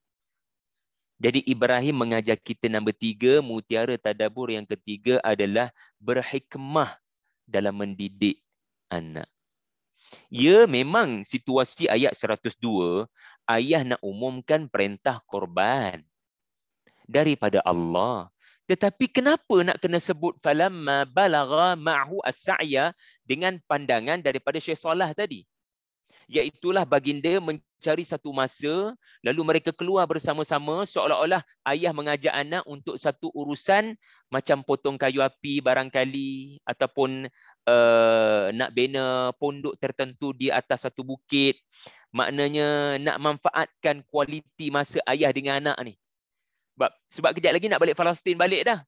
jadi Ibrahim mengajak kita nombor tiga, mutiara tadabur yang ketiga adalah berhikmah dalam mendidik anak. Ya memang situasi ayat 102, ayah nak umumkan perintah korban daripada Allah. Tetapi kenapa nak kena sebut falamma balagha ma'hu as-sa'ya dengan pandangan daripada Syekh Salah tadi? Iaitulah baginda mencari satu masa, lalu mereka keluar bersama-sama seolah-olah ayah mengajak anak untuk satu urusan macam potong kayu api barangkali ataupun uh, nak bina pondok tertentu di atas satu bukit. Maknanya nak manfaatkan kualiti masa ayah dengan anak ni. Sebab, sebab kejap lagi nak balik Palestin balik dah.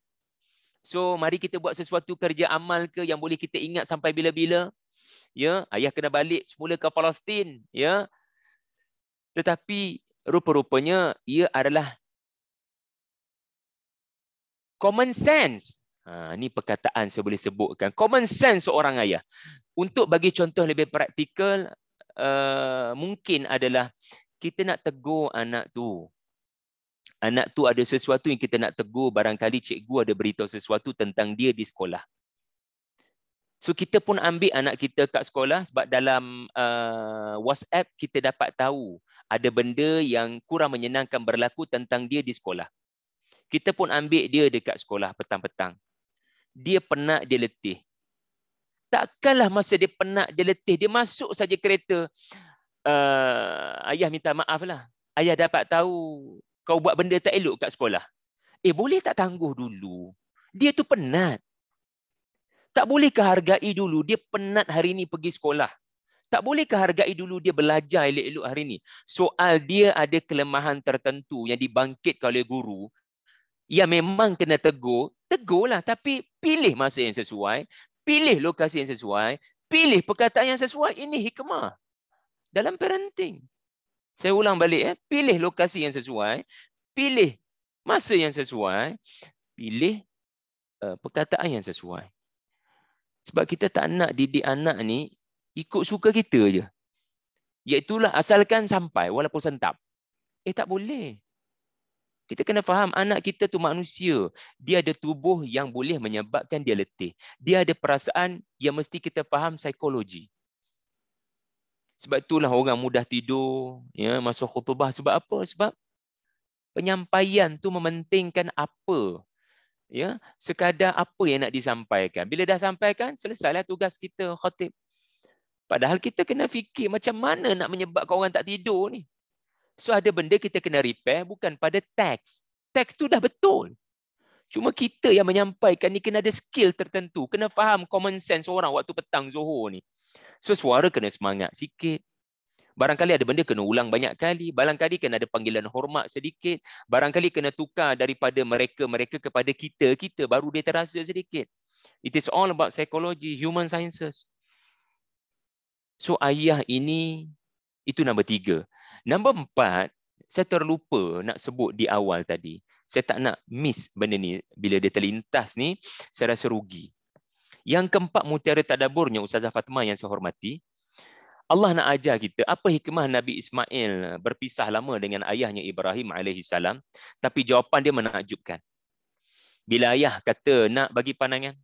So mari kita buat sesuatu kerja amal ke yang boleh kita ingat sampai bila-bila. Ya, ayah kena balik semula ke Palestin, ya. Tetapi rupa-rupanya ia adalah common sense. Ha, ini perkataan saya boleh sebutkan. Common sense seorang ayah. Untuk bagi contoh lebih praktikal, uh, mungkin adalah kita nak tegur anak tu anak tu ada sesuatu yang kita nak tegur barangkali cikgu ada beritahu sesuatu tentang dia di sekolah so kita pun ambil anak kita kat sekolah sebab dalam uh, WhatsApp kita dapat tahu ada benda yang kurang menyenangkan berlaku tentang dia di sekolah kita pun ambil dia dekat sekolah petang-petang dia penat dia letih takkanlah masa dia penat dia letih dia masuk saja kereta uh, ayah minta maaf lah ayah dapat tahu kau buat benda tak elok kat sekolah. Eh boleh tak tangguh dulu? Dia tu penat. Tak boleh kehargai dulu dia penat hari ni pergi sekolah. Tak boleh kehargai dulu dia belajar elok-elok hari ni. Soal dia ada kelemahan tertentu yang dibangkit oleh guru Ya memang kena tegur, tegurlah tapi pilih masa yang sesuai, pilih lokasi yang sesuai, pilih perkataan yang sesuai. Ini hikmah dalam parenting. Saya ulang balik eh, pilih lokasi yang sesuai, pilih masa yang sesuai, pilih uh, perkataan yang sesuai. Sebab kita tak nak didik anak ni ikut suka kita je. Iaitulah asalkan sampai walaupun sentap. Eh tak boleh. Kita kena faham anak kita tu manusia. Dia ada tubuh yang boleh menyebabkan dia letih. Dia ada perasaan yang mesti kita faham psikologi. Sebab itulah orang mudah tidur ya masa khutbah sebab apa? Sebab penyampaian tu mementingkan apa? Ya, sekadar apa yang nak disampaikan. Bila dah sampaikan, selesailah tugas kita khatib. Padahal kita kena fikir macam mana nak menyebabkan orang tak tidur ni. So ada benda kita kena repair bukan pada teks. Teks tu dah betul. Cuma kita yang menyampaikan ni kena ada skill tertentu. Kena faham common sense orang waktu petang Zohor ni. So suara kena semangat sikit. Barangkali ada benda kena ulang banyak kali. Barangkali kena ada panggilan hormat sedikit. Barangkali kena tukar daripada mereka-mereka kepada kita-kita. Baru dia terasa sedikit. It is all about psychology, human sciences. So ayah ini, itu nombor tiga. Nombor empat, saya terlupa nak sebut di awal tadi. Saya tak nak miss benda ni bila dia terlintas ni saya rasa rugi. Yang keempat mutiara tadaburnya Ustazah Fatma yang saya hormati. Allah nak ajar kita apa hikmah Nabi Ismail berpisah lama dengan ayahnya Ibrahim alaihi tapi jawapan dia menakjubkan. Bila ayah kata nak bagi pandangan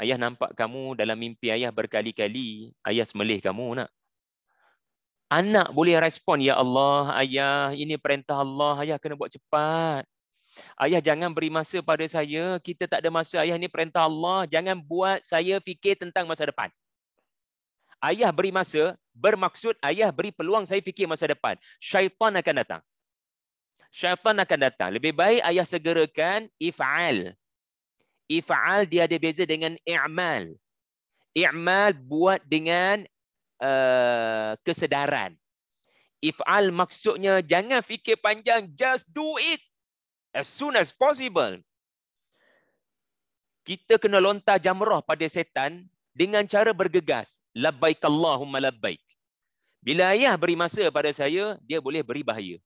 Ayah nampak kamu dalam mimpi ayah berkali-kali. Ayah semelih kamu nak. Anak boleh respon, Ya Allah, ayah, ini perintah Allah. Ayah kena buat cepat. Ayah jangan beri masa pada saya. Kita tak ada masa. Ayah ni perintah Allah. Jangan buat saya fikir tentang masa depan. Ayah beri masa bermaksud ayah beri peluang saya fikir masa depan. Syaitan akan datang. Syaitan akan datang. Lebih baik ayah segerakan if'al. If'al dia ada beza dengan i'mal. I'mal buat dengan uh, kesedaran. If'al maksudnya jangan fikir panjang. Just do it as soon as possible kita kena lontar jamrah pada setan dengan cara bergegas labbaik allahumma labbaik bila ayah beri masa pada saya dia boleh beri bahaya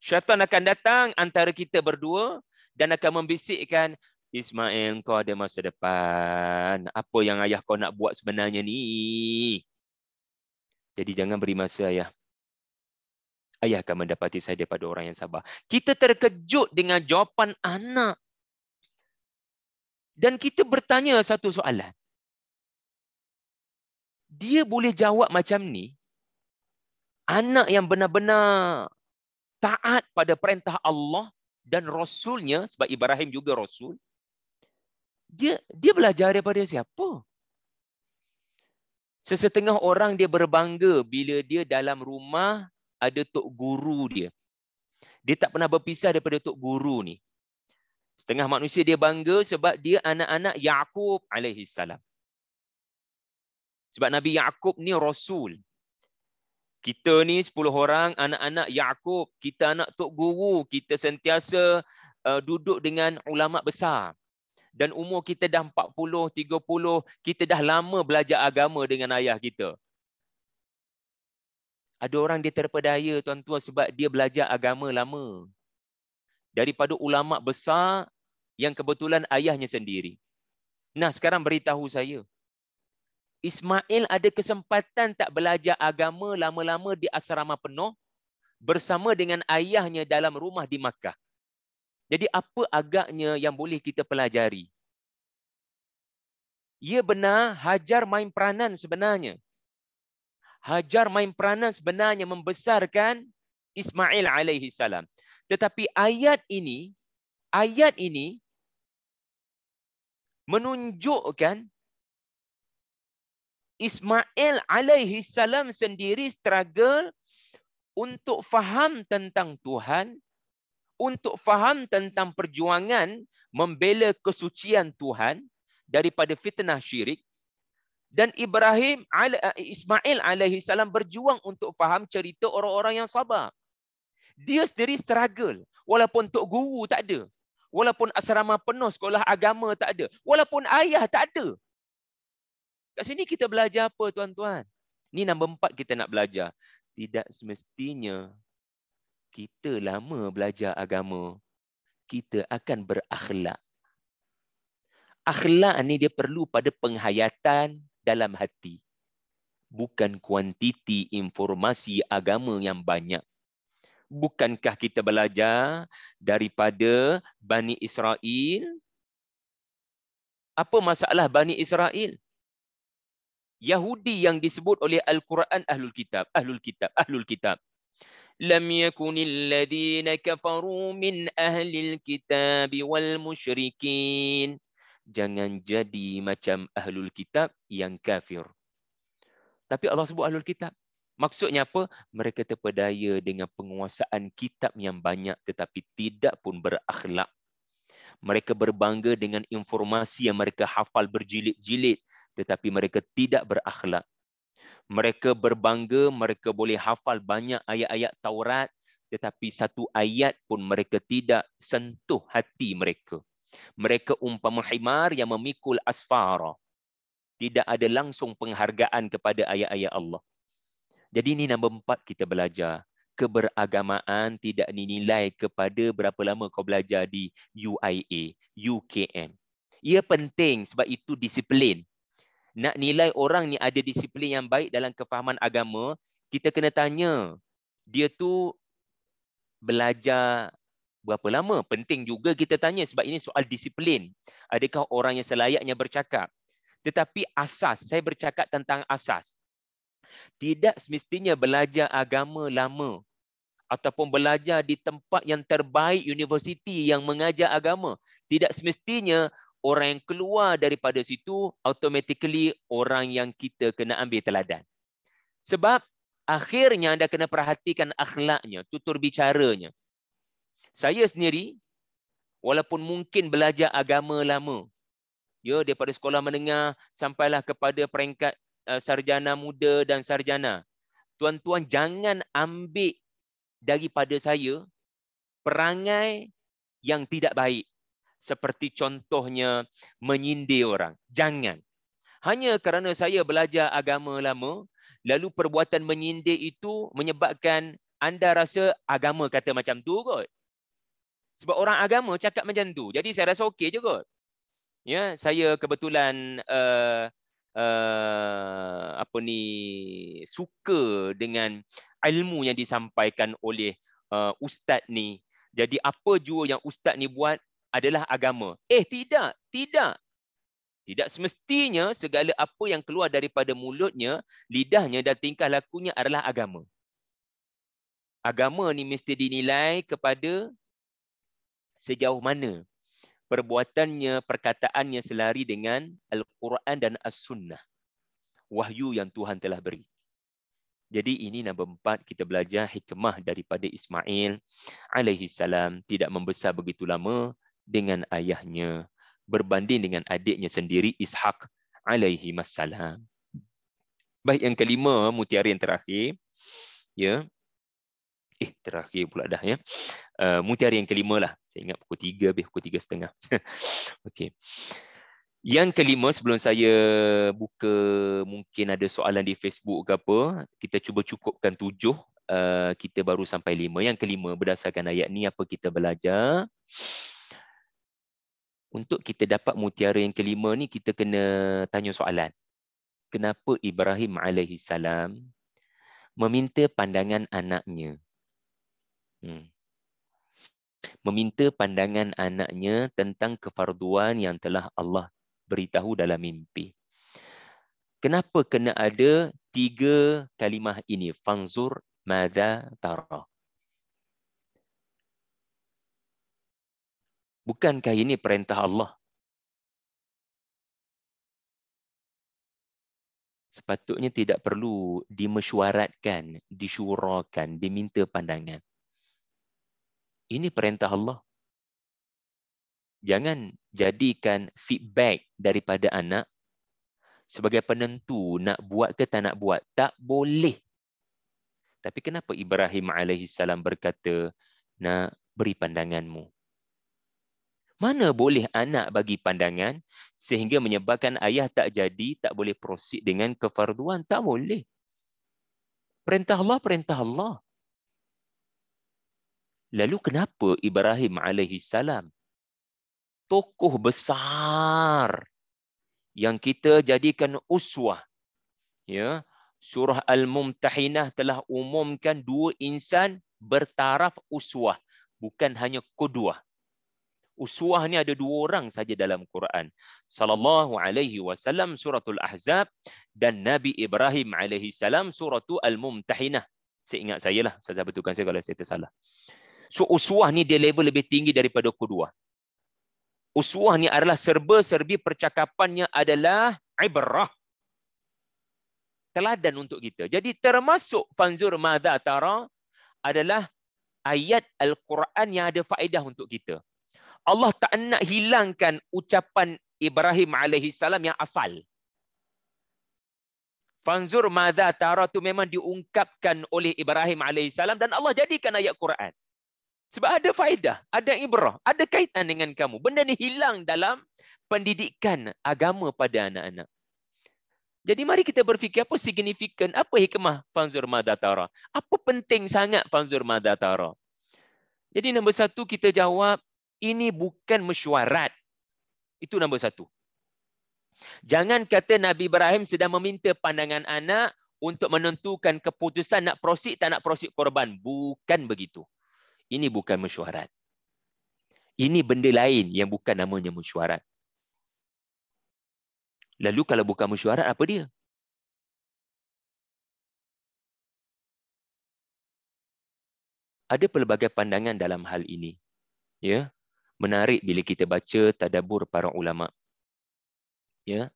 syaitan akan datang antara kita berdua dan akan membisikkan Ismail kau ada masa depan apa yang ayah kau nak buat sebenarnya ni jadi jangan beri masa ayah ayah akan mendapati saya daripada orang yang sabar. Kita terkejut dengan jawapan anak. Dan kita bertanya satu soalan. Dia boleh jawab macam ni, anak yang benar-benar taat pada perintah Allah dan Rasulnya, sebab Ibrahim juga Rasul, dia dia belajar daripada siapa? Sesetengah orang dia berbangga bila dia dalam rumah ada tok guru dia. Dia tak pernah berpisah daripada tok guru ni. Setengah manusia dia bangga sebab dia anak-anak Yaakob alaihi salam. Sebab Nabi Yaakob ni rasul. Kita ni 10 orang anak-anak Yaakob, kita anak tok guru, kita sentiasa uh, duduk dengan ulama besar. Dan umur kita dah 40, 30, kita dah lama belajar agama dengan ayah kita. Ada orang dia terpedaya tuan-tuan sebab dia belajar agama lama. Daripada ulama besar yang kebetulan ayahnya sendiri. Nah, sekarang beritahu saya. Ismail ada kesempatan tak belajar agama lama-lama di asrama penuh bersama dengan ayahnya dalam rumah di Makkah. Jadi apa agaknya yang boleh kita pelajari? Ia benar Hajar main peranan sebenarnya. Hajar main peranan sebenarnya membesarkan Ismail alaihi salam. Tetapi ayat ini ayat ini menunjukkan Ismail alaihi salam sendiri struggle untuk faham tentang Tuhan, untuk faham tentang perjuangan membela kesucian Tuhan daripada fitnah syirik dan Ibrahim eh, Ismail alaihi salam berjuang untuk faham cerita orang-orang yang sabar. Dia sendiri struggle walaupun tok guru tak ada. Walaupun asrama penuh sekolah agama tak ada. Walaupun ayah tak ada. Kat sini kita belajar apa tuan-tuan? Ni nombor empat kita nak belajar. Tidak semestinya kita lama belajar agama, kita akan berakhlak. Akhlak ni dia perlu pada penghayatan, dalam hati bukan kuantiti informasi agama yang banyak bukankah kita belajar daripada bani Israel apa masalah bani Israel Yahudi yang disebut oleh Al-Quran Ahlul Kitab. Ahlul Kitab. Ahlul Kitab. Lam yakunil ladhina kafaru min ahlil kitab wal musyrikin jangan jadi macam ahlul kitab yang kafir. Tapi Allah sebut ahlul kitab. Maksudnya apa? Mereka terpedaya dengan penguasaan kitab yang banyak tetapi tidak pun berakhlak. Mereka berbangga dengan informasi yang mereka hafal berjilid-jilid tetapi mereka tidak berakhlak. Mereka berbangga, mereka boleh hafal banyak ayat-ayat Taurat tetapi satu ayat pun mereka tidak sentuh hati mereka. Mereka umpama himar yang memikul asfara. Tidak ada langsung penghargaan kepada ayat-ayat Allah. Jadi ini nombor empat kita belajar. Keberagamaan tidak dinilai kepada berapa lama kau belajar di UIA, UKM. Ia penting sebab itu disiplin. Nak nilai orang ni ada disiplin yang baik dalam kefahaman agama, kita kena tanya, dia tu belajar berapa lama penting juga kita tanya sebab ini soal disiplin adakah orang yang selayaknya bercakap tetapi asas saya bercakap tentang asas tidak semestinya belajar agama lama ataupun belajar di tempat yang terbaik universiti yang mengajar agama tidak semestinya orang yang keluar daripada situ automatically orang yang kita kena ambil teladan sebab akhirnya anda kena perhatikan akhlaknya tutur bicaranya saya sendiri walaupun mungkin belajar agama lama ya daripada sekolah menengah sampailah kepada peringkat uh, sarjana muda dan sarjana tuan-tuan jangan ambil daripada saya perangai yang tidak baik seperti contohnya menyindir orang jangan hanya kerana saya belajar agama lama lalu perbuatan menyindir itu menyebabkan anda rasa agama kata macam tu kot sebab orang agama cakap macam tu. Jadi saya rasa okey je kot. Ya, saya kebetulan uh, uh, apa ni suka dengan ilmu yang disampaikan oleh uh, ustaz ni. Jadi apa jua yang ustaz ni buat adalah agama. Eh tidak, tidak. Tidak semestinya segala apa yang keluar daripada mulutnya, lidahnya dan tingkah lakunya adalah agama. Agama ni mesti dinilai kepada sejauh mana perbuatannya, perkataannya selari dengan Al-Quran dan As-Sunnah. Wahyu yang Tuhan telah beri. Jadi ini nombor empat kita belajar hikmah daripada Ismail alaihi salam tidak membesar begitu lama dengan ayahnya berbanding dengan adiknya sendiri Ishak alaihi masalam. Baik yang kelima mutiara yang terakhir ya. Eh terakhir pula dah ya. Uh, mutiara yang kelima lah. Saya ingat pukul 3 habis pukul 3 setengah. okay. Yang kelima sebelum saya buka mungkin ada soalan di Facebook ke apa, kita cuba cukupkan tujuh. Uh, kita baru sampai lima. Yang kelima berdasarkan ayat ni apa kita belajar. Untuk kita dapat mutiara yang kelima ni kita kena tanya soalan. Kenapa Ibrahim alaihissalam meminta pandangan anaknya? Hmm meminta pandangan anaknya tentang kefarduan yang telah Allah beritahu dalam mimpi. Kenapa kena ada tiga kalimah ini? Fanzur mada tara. Bukankah ini perintah Allah? Sepatutnya tidak perlu dimesyuaratkan, disyurahkan, diminta pandangan. Ini perintah Allah. Jangan jadikan feedback daripada anak sebagai penentu nak buat ke tak nak buat. Tak boleh. Tapi kenapa Ibrahim AS berkata nak beri pandanganmu? Mana boleh anak bagi pandangan sehingga menyebabkan ayah tak jadi, tak boleh proceed dengan kefarduan. Tak boleh. Perintah Allah, perintah Allah. Lalu kenapa Ibrahim alaihi salam tokoh besar yang kita jadikan uswah ya surah al-mumtahinah telah umumkan dua insan bertaraf uswah bukan hanya kedua uswah ni ada dua orang saja dalam Quran sallallahu alaihi wasallam suratul ahzab dan nabi Ibrahim alaihi salam suratul al-mumtahinah seingat saya lah saya betulkan saya kalau saya tersalah So uswah ni dia level lebih tinggi daripada kedua. Uswah ni adalah serba-serbi percakapannya adalah ibrah. Teladan untuk kita. Jadi termasuk fanzur madha tara adalah ayat Al-Quran yang ada faedah untuk kita. Allah tak nak hilangkan ucapan Ibrahim alaihissalam yang asal. Fanzur madha tara tu memang diungkapkan oleh Ibrahim alaihissalam dan Allah jadikan ayat Quran. Sebab ada faedah, ada ibrah, ada kaitan dengan kamu. Benda ni hilang dalam pendidikan agama pada anak-anak. Jadi mari kita berfikir apa signifikan, apa hikmah Fanzur Madatara. Apa penting sangat Fanzur Madatara. Jadi nombor satu kita jawab, ini bukan mesyuarat. Itu nombor satu. Jangan kata Nabi Ibrahim sedang meminta pandangan anak untuk menentukan keputusan nak prosik tak nak prosik korban. Bukan begitu. Ini bukan mesyuarat. Ini benda lain yang bukan namanya mesyuarat. Lalu kalau bukan mesyuarat, apa dia? Ada pelbagai pandangan dalam hal ini. Ya, menarik bila kita baca tadabur para ulama. Ya.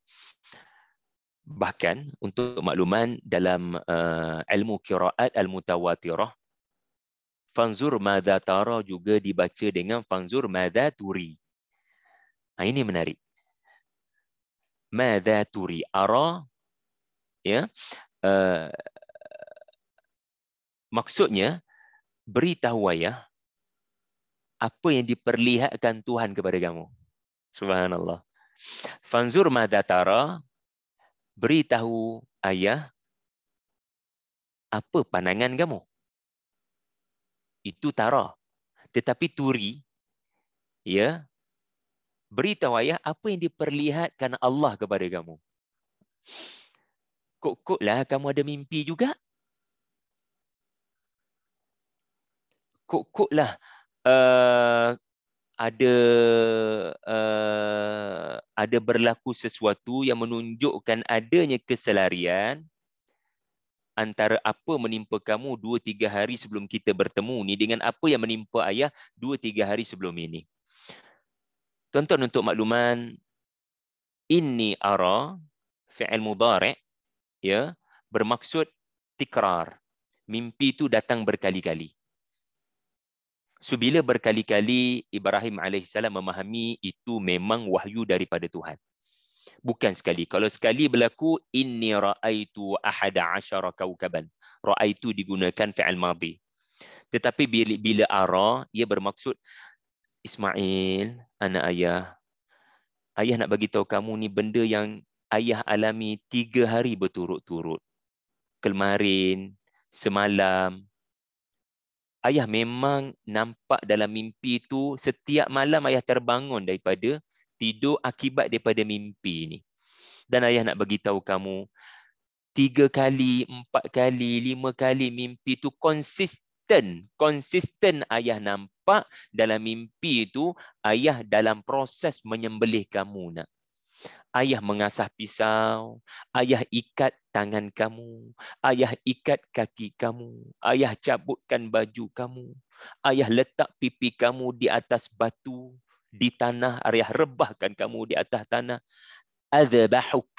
Bahkan untuk makluman dalam uh, ilmu kiraat al-mutawatirah Fanzur madatara juga dibaca dengan Fanzur madaturi. Nah, ha, ini menarik. Madaturi ara ya. Uh, maksudnya beritahu ya apa yang diperlihatkan Tuhan kepada kamu. Subhanallah. Fanzur madatara beritahu ayah apa pandangan kamu itu tara tetapi turi ya beritahu ayah apa yang diperlihatkan Allah kepada kamu kok-koklah kamu ada mimpi juga kok-koklah uh, ada uh, ada berlaku sesuatu yang menunjukkan adanya keselarian antara apa menimpa kamu 2 3 hari sebelum kita bertemu ni dengan apa yang menimpa ayah 2 3 hari sebelum ini. Tonton untuk makluman inni ara fi'il mudhari' ya bermaksud tikrar. Mimpi itu datang berkali-kali. So bila berkali-kali Ibrahim alaihissalam memahami itu memang wahyu daripada Tuhan bukan sekali kalau sekali berlaku inni raaitu ahada asyara kaukaban raaitu digunakan fi'il madhi tetapi bila, bila ara ia bermaksud Ismail anak ayah ayah nak bagi tahu kamu ni benda yang ayah alami tiga hari berturut-turut kemarin semalam ayah memang nampak dalam mimpi tu setiap malam ayah terbangun daripada tidur akibat daripada mimpi ni. Dan ayah nak bagi tahu kamu tiga kali, empat kali, lima kali mimpi tu konsisten. Konsisten ayah nampak dalam mimpi tu ayah dalam proses menyembelih kamu nak. Ayah mengasah pisau, ayah ikat tangan kamu, ayah ikat kaki kamu, ayah cabutkan baju kamu, ayah letak pipi kamu di atas batu, di tanah ayah rebahkan kamu di atas tanah azbahuk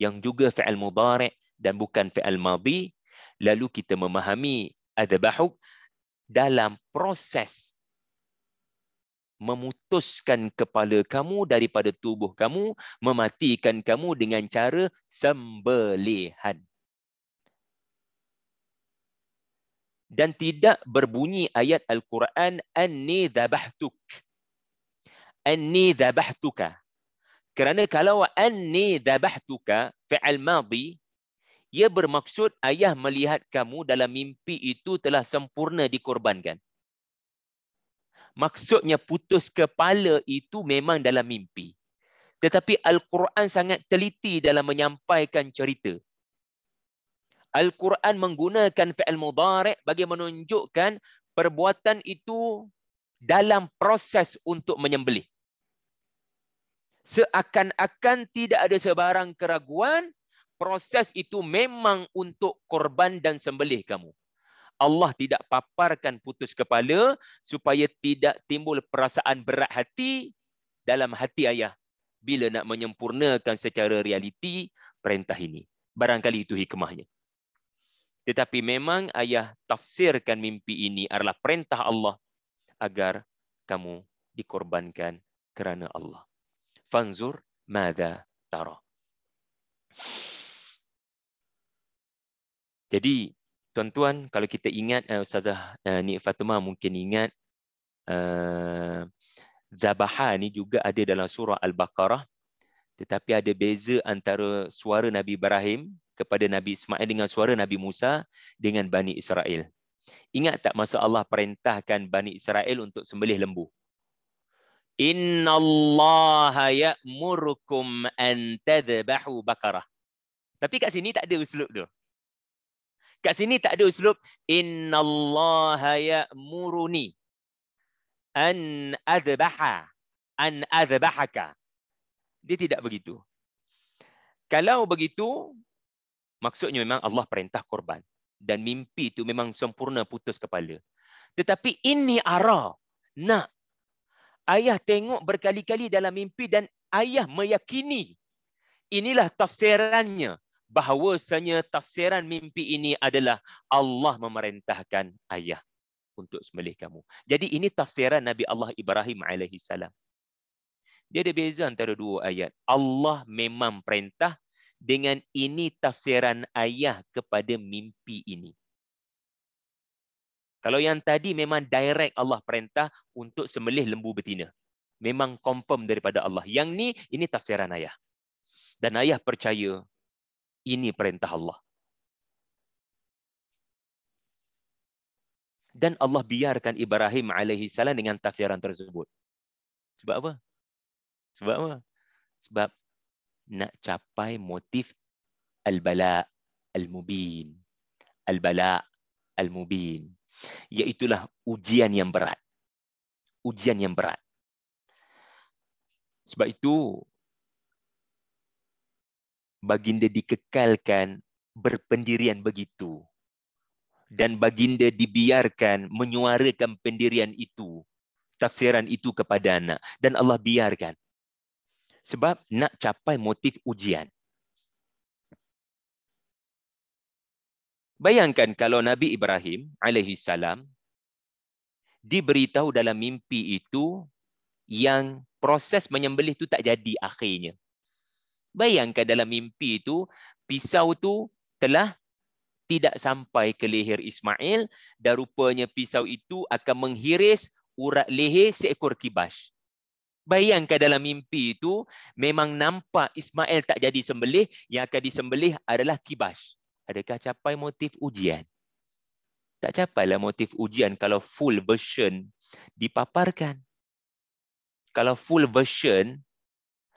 yang juga fi'il mudhari' dan bukan fi'il madhi lalu kita memahami azbahuk dalam proses memutuskan kepala kamu daripada tubuh kamu mematikan kamu dengan cara sembelihan dan tidak berbunyi ayat al-Quran anni dhabahtuk anni dhabahtuka. Kerana kalau anni dhabahtuka fi'al madhi ia bermaksud ayah melihat kamu dalam mimpi itu telah sempurna dikorbankan. Maksudnya putus kepala itu memang dalam mimpi. Tetapi Al-Quran sangat teliti dalam menyampaikan cerita. Al-Quran menggunakan fi'al mudhari' bagi menunjukkan perbuatan itu dalam proses untuk menyembelih seakan-akan tidak ada sebarang keraguan proses itu memang untuk korban dan sembelih kamu. Allah tidak paparkan putus kepala supaya tidak timbul perasaan berat hati dalam hati ayah bila nak menyempurnakan secara realiti perintah ini. Barangkali itu hikmahnya. Tetapi memang ayah tafsirkan mimpi ini adalah perintah Allah agar kamu dikorbankan kerana Allah. فانظر ماذا ترى jadi tuan-tuan kalau kita ingat uh, ustazah uh, eh, ni Fatimah mungkin ingat uh, zabaha ni juga ada dalam surah al-baqarah tetapi ada beza antara suara Nabi Ibrahim kepada Nabi Ismail dengan suara Nabi Musa dengan Bani Israel. Ingat tak masa Allah perintahkan Bani Israel untuk sembelih lembu? Inna Allah ya'murukum an tadbahu bakarah. Tapi kat sini tak ada uslub tu. Kat sini tak ada uslub inna Allah ya'muruni an adbaha an adbahaka. Dia tidak begitu. Kalau begitu maksudnya memang Allah perintah korban dan mimpi itu memang sempurna putus kepala. Tetapi ini arah nak ayah tengok berkali-kali dalam mimpi dan ayah meyakini inilah tafsirannya bahawasanya tafsiran mimpi ini adalah Allah memerintahkan ayah untuk sembelih kamu. Jadi ini tafsiran Nabi Allah Ibrahim alaihi salam. Dia ada beza antara dua ayat. Allah memang perintah dengan ini tafsiran ayah kepada mimpi ini. Kalau yang tadi memang direct Allah perintah untuk semelih lembu betina. Memang confirm daripada Allah. Yang ni ini tafsiran ayah. Dan ayah percaya ini perintah Allah. Dan Allah biarkan Ibrahim alaihi salam dengan tafsiran tersebut. Sebab apa? Sebab apa? Sebab nak capai motif al-bala al-mubin. Al-bala al-mubin iaitulah ujian yang berat. Ujian yang berat. Sebab itu baginda dikekalkan berpendirian begitu dan baginda dibiarkan menyuarakan pendirian itu tafsiran itu kepada anak dan Allah biarkan sebab nak capai motif ujian Bayangkan kalau Nabi Ibrahim alaihi salam diberitahu dalam mimpi itu yang proses menyembelih itu tak jadi akhirnya. Bayangkan dalam mimpi itu pisau tu telah tidak sampai ke leher Ismail dan rupanya pisau itu akan menghiris urat leher seekor kibas. Bayangkan dalam mimpi itu memang nampak Ismail tak jadi sembelih, yang akan disembelih adalah kibas adakah capai motif ujian? Tak capai lah motif ujian kalau full version dipaparkan. Kalau full version,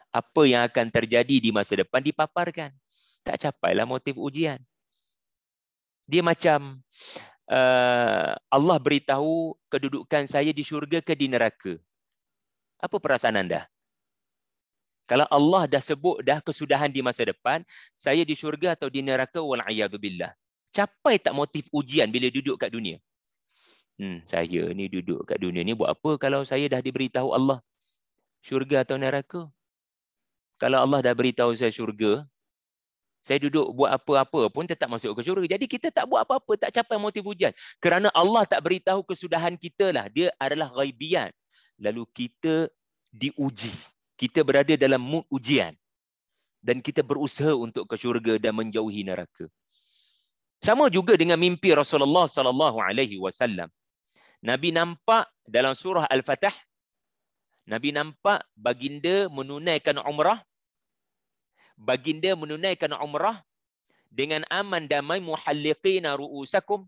apa yang akan terjadi di masa depan dipaparkan. Tak capai lah motif ujian. Dia macam uh, Allah beritahu kedudukan saya di syurga ke di neraka. Apa perasaan anda? Kalau Allah dah sebut dah kesudahan di masa depan, saya di syurga atau di neraka wal a'yadu billah. Capai tak motif ujian bila duduk kat dunia? Hmm, saya ni duduk kat dunia ni buat apa kalau saya dah diberitahu Allah syurga atau neraka? Kalau Allah dah beritahu saya syurga, saya duduk buat apa-apa pun tetap masuk ke syurga. Jadi kita tak buat apa-apa, tak capai motif ujian. Kerana Allah tak beritahu kesudahan kita lah. Dia adalah ghaibian. Lalu kita diuji kita berada dalam mood ujian dan kita berusaha untuk ke syurga dan menjauhi neraka. Sama juga dengan mimpi Rasulullah sallallahu alaihi wasallam. Nabi nampak dalam surah Al-Fatih Nabi nampak baginda menunaikan umrah baginda menunaikan umrah dengan aman damai muhalliqina ruusakum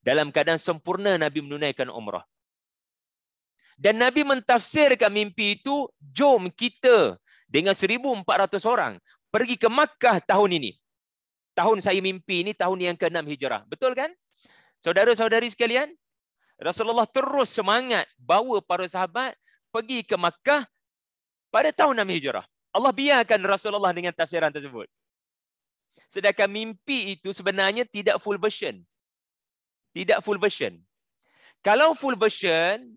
dalam keadaan sempurna Nabi menunaikan umrah. Dan Nabi mentafsirkan mimpi itu, jom kita dengan 1,400 orang pergi ke Makkah tahun ini. Tahun saya mimpi ini tahun yang ke-6 hijrah. Betul kan? Saudara-saudari sekalian, Rasulullah terus semangat bawa para sahabat pergi ke Makkah pada tahun 6 hijrah. Allah biarkan Rasulullah dengan tafsiran tersebut. Sedangkan mimpi itu sebenarnya tidak full version. Tidak full version. Kalau full version,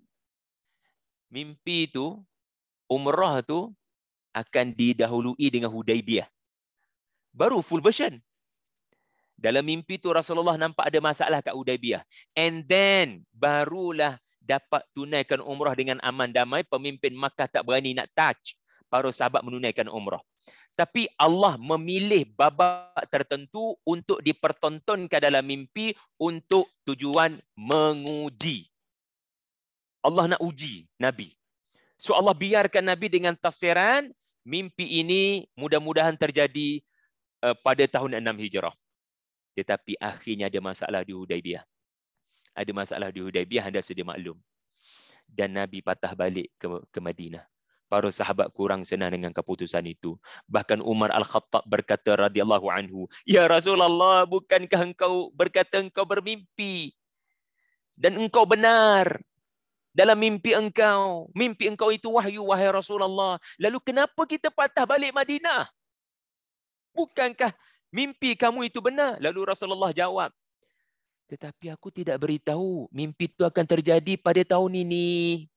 mimpi tu umrah tu akan didahului dengan Hudaibiyah. Baru full version. Dalam mimpi tu Rasulullah nampak ada masalah kat Hudaibiyah. And then barulah dapat tunaikan umrah dengan aman damai. Pemimpin Makkah tak berani nak touch para sahabat menunaikan umrah. Tapi Allah memilih babak tertentu untuk dipertontonkan dalam mimpi untuk tujuan menguji. Allah nak uji Nabi. So Allah biarkan Nabi dengan tafsiran mimpi ini mudah-mudahan terjadi uh, pada tahun 6 Hijrah. Tetapi akhirnya ada masalah di Hudaybiyah. Ada masalah di Hudaybiyah anda sudah maklum. Dan Nabi patah balik ke, ke Madinah. Para sahabat kurang senang dengan keputusan itu. Bahkan Umar Al-Khattab berkata radhiyallahu anhu, "Ya Rasulullah, bukankah engkau berkata engkau bermimpi?" Dan engkau benar, dalam mimpi engkau. Mimpi engkau itu wahyu, wahai Rasulullah. Lalu kenapa kita patah balik Madinah? Bukankah mimpi kamu itu benar? Lalu Rasulullah jawab, tetapi aku tidak beritahu mimpi itu akan terjadi pada tahun ini.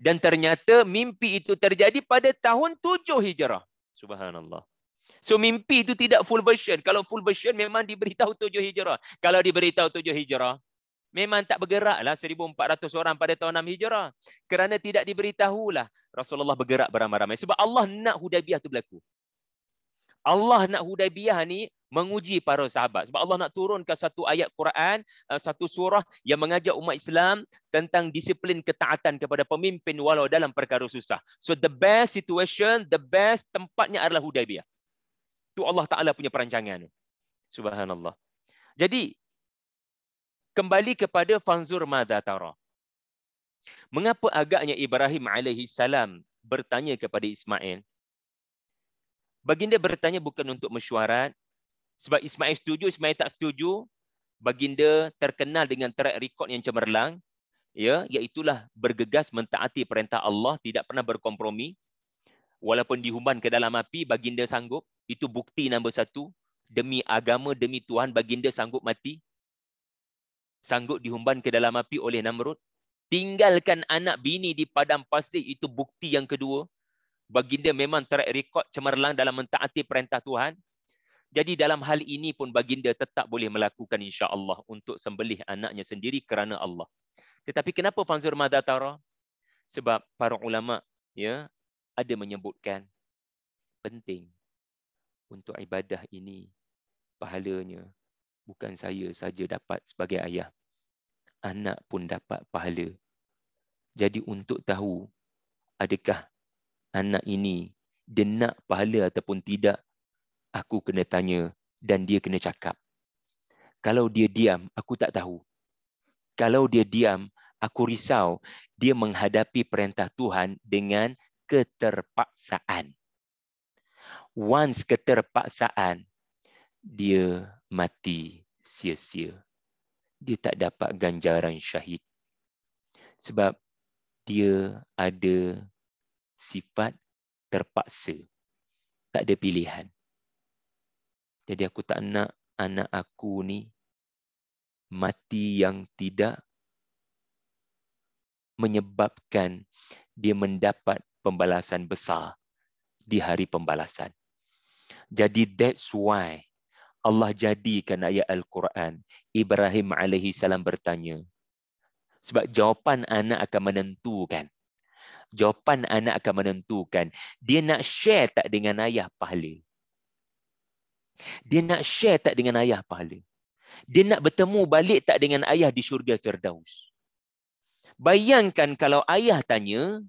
Dan ternyata mimpi itu terjadi pada tahun tujuh hijrah. Subhanallah. So mimpi itu tidak full version. Kalau full version memang diberitahu tujuh hijrah. Kalau diberitahu tujuh hijrah, Memang tak bergeraklah 1,400 orang pada tahun 6 Hijrah. Kerana tidak diberitahulah Rasulullah bergerak beramai-ramai. Sebab Allah nak Hudaybiyah tu berlaku. Allah nak Hudaybiyah ni menguji para sahabat. Sebab Allah nak turunkan satu ayat Quran, eh, satu surah yang mengajak umat Islam tentang disiplin ketaatan kepada pemimpin walau dalam perkara susah. So the best situation, the best tempatnya adalah Hudaybiyah. Tu Allah Ta'ala punya perancangan. Subhanallah. Jadi kembali kepada fanzur madatara. Mengapa agaknya Ibrahim alaihi salam bertanya kepada Ismail? Baginda bertanya bukan untuk mesyuarat. Sebab Ismail setuju, Ismail tak setuju. Baginda terkenal dengan track record yang cemerlang. ya, Iaitulah bergegas mentaati perintah Allah. Tidak pernah berkompromi. Walaupun dihumban ke dalam api, baginda sanggup. Itu bukti nombor satu. Demi agama, demi Tuhan, baginda sanggup mati sanggup dihumban ke dalam api oleh Namrud. Tinggalkan anak bini di padang pasir itu bukti yang kedua. Baginda memang track record cemerlang dalam mentaati perintah Tuhan. Jadi dalam hal ini pun baginda tetap boleh melakukan insya Allah untuk sembelih anaknya sendiri kerana Allah. Tetapi kenapa Fanzur Madatara? Sebab para ulama ya ada menyebutkan penting untuk ibadah ini pahalanya bukan saya saja dapat sebagai ayah. Anak pun dapat pahala. Jadi untuk tahu adakah anak ini dia nak pahala ataupun tidak, aku kena tanya dan dia kena cakap. Kalau dia diam, aku tak tahu. Kalau dia diam, aku risau dia menghadapi perintah Tuhan dengan keterpaksaan. Once keterpaksaan, dia mati sia-sia. Dia tak dapat ganjaran syahid. Sebab dia ada sifat terpaksa. Tak ada pilihan. Jadi aku tak nak anak aku ni mati yang tidak menyebabkan dia mendapat pembalasan besar di hari pembalasan. Jadi that's why Allah jadikan ayat Al-Quran. Ibrahim alaihi salam bertanya. Sebab jawapan anak akan menentukan. Jawapan anak akan menentukan. Dia nak share tak dengan ayah pahala? Dia nak share tak dengan ayah pahala? Dia nak bertemu balik tak dengan ayah di syurga Firdaus? Bayangkan kalau ayah tanya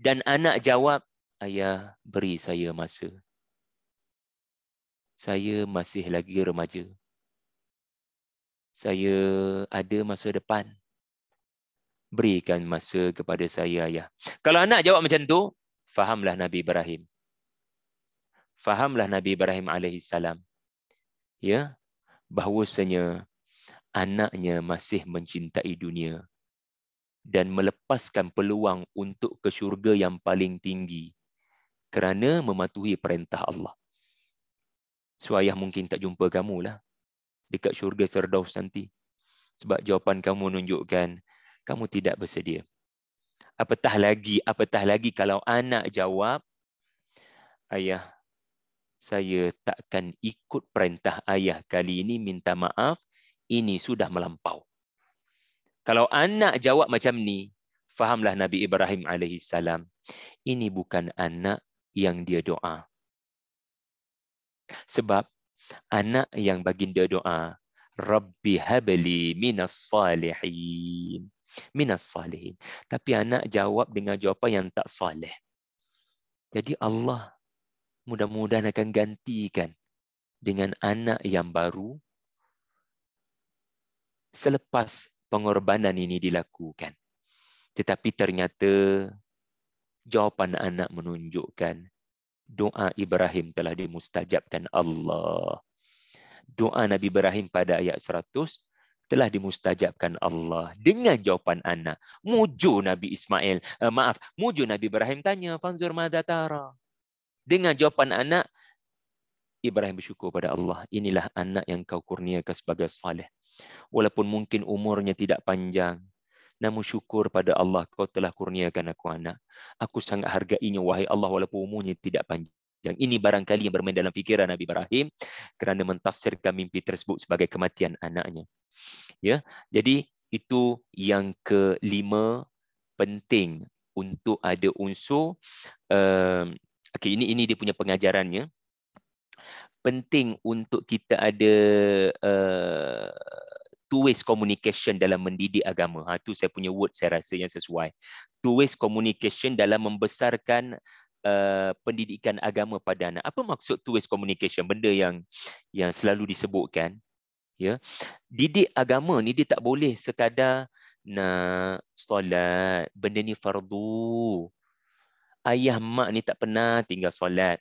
dan anak jawab, Ayah beri saya masa saya masih lagi remaja. Saya ada masa depan. Berikan masa kepada saya, ayah. Kalau anak jawab macam tu, fahamlah Nabi Ibrahim. Fahamlah Nabi Ibrahim alaihissalam. Ya, bahwasanya anaknya masih mencintai dunia dan melepaskan peluang untuk ke syurga yang paling tinggi kerana mematuhi perintah Allah. So ayah mungkin tak jumpa kamu lah dekat syurga Firdaus nanti. Sebab jawapan kamu menunjukkan kamu tidak bersedia. Apatah lagi, apatah lagi kalau anak jawab, ayah, saya takkan ikut perintah ayah kali ini minta maaf, ini sudah melampau. Kalau anak jawab macam ni, fahamlah Nabi Ibrahim alaihissalam, ini bukan anak yang dia doa. Sebab anak yang baginda doa, Rabbi habli minas salihin. Minas salihin. Tapi anak jawab dengan jawapan yang tak salih. Jadi Allah mudah-mudahan akan gantikan dengan anak yang baru selepas pengorbanan ini dilakukan. Tetapi ternyata jawapan anak menunjukkan doa Ibrahim telah dimustajabkan Allah. Doa Nabi Ibrahim pada ayat 100 telah dimustajabkan Allah dengan jawapan anak. Muju Nabi Ismail, uh, maaf, muju Nabi Ibrahim tanya, "Fanzur madatara?" Dengan jawapan anak Ibrahim bersyukur pada Allah, inilah anak yang kau kurniakan sebagai saleh. Walaupun mungkin umurnya tidak panjang, namun syukur pada Allah kau telah kurniakan aku anak. Aku sangat hargainya wahai Allah walaupun umurnya tidak panjang. Yang ini barangkali yang bermain dalam fikiran Nabi Ibrahim kerana mentafsirkan mimpi tersebut sebagai kematian anaknya. Ya, jadi itu yang kelima penting untuk ada unsur. Uh, ehm, okay, ini ini dia punya pengajarannya. Penting untuk kita ada eh, two ways communication dalam mendidik agama. Ha, itu saya punya word saya rasa yang sesuai. two ways communication dalam membesarkan uh, pendidikan agama pada anak. Apa maksud two ways communication? Benda yang yang selalu disebutkan. Ya, Didik agama ni dia tak boleh sekadar nak solat. Benda ni fardu. Ayah mak ni tak pernah tinggal solat.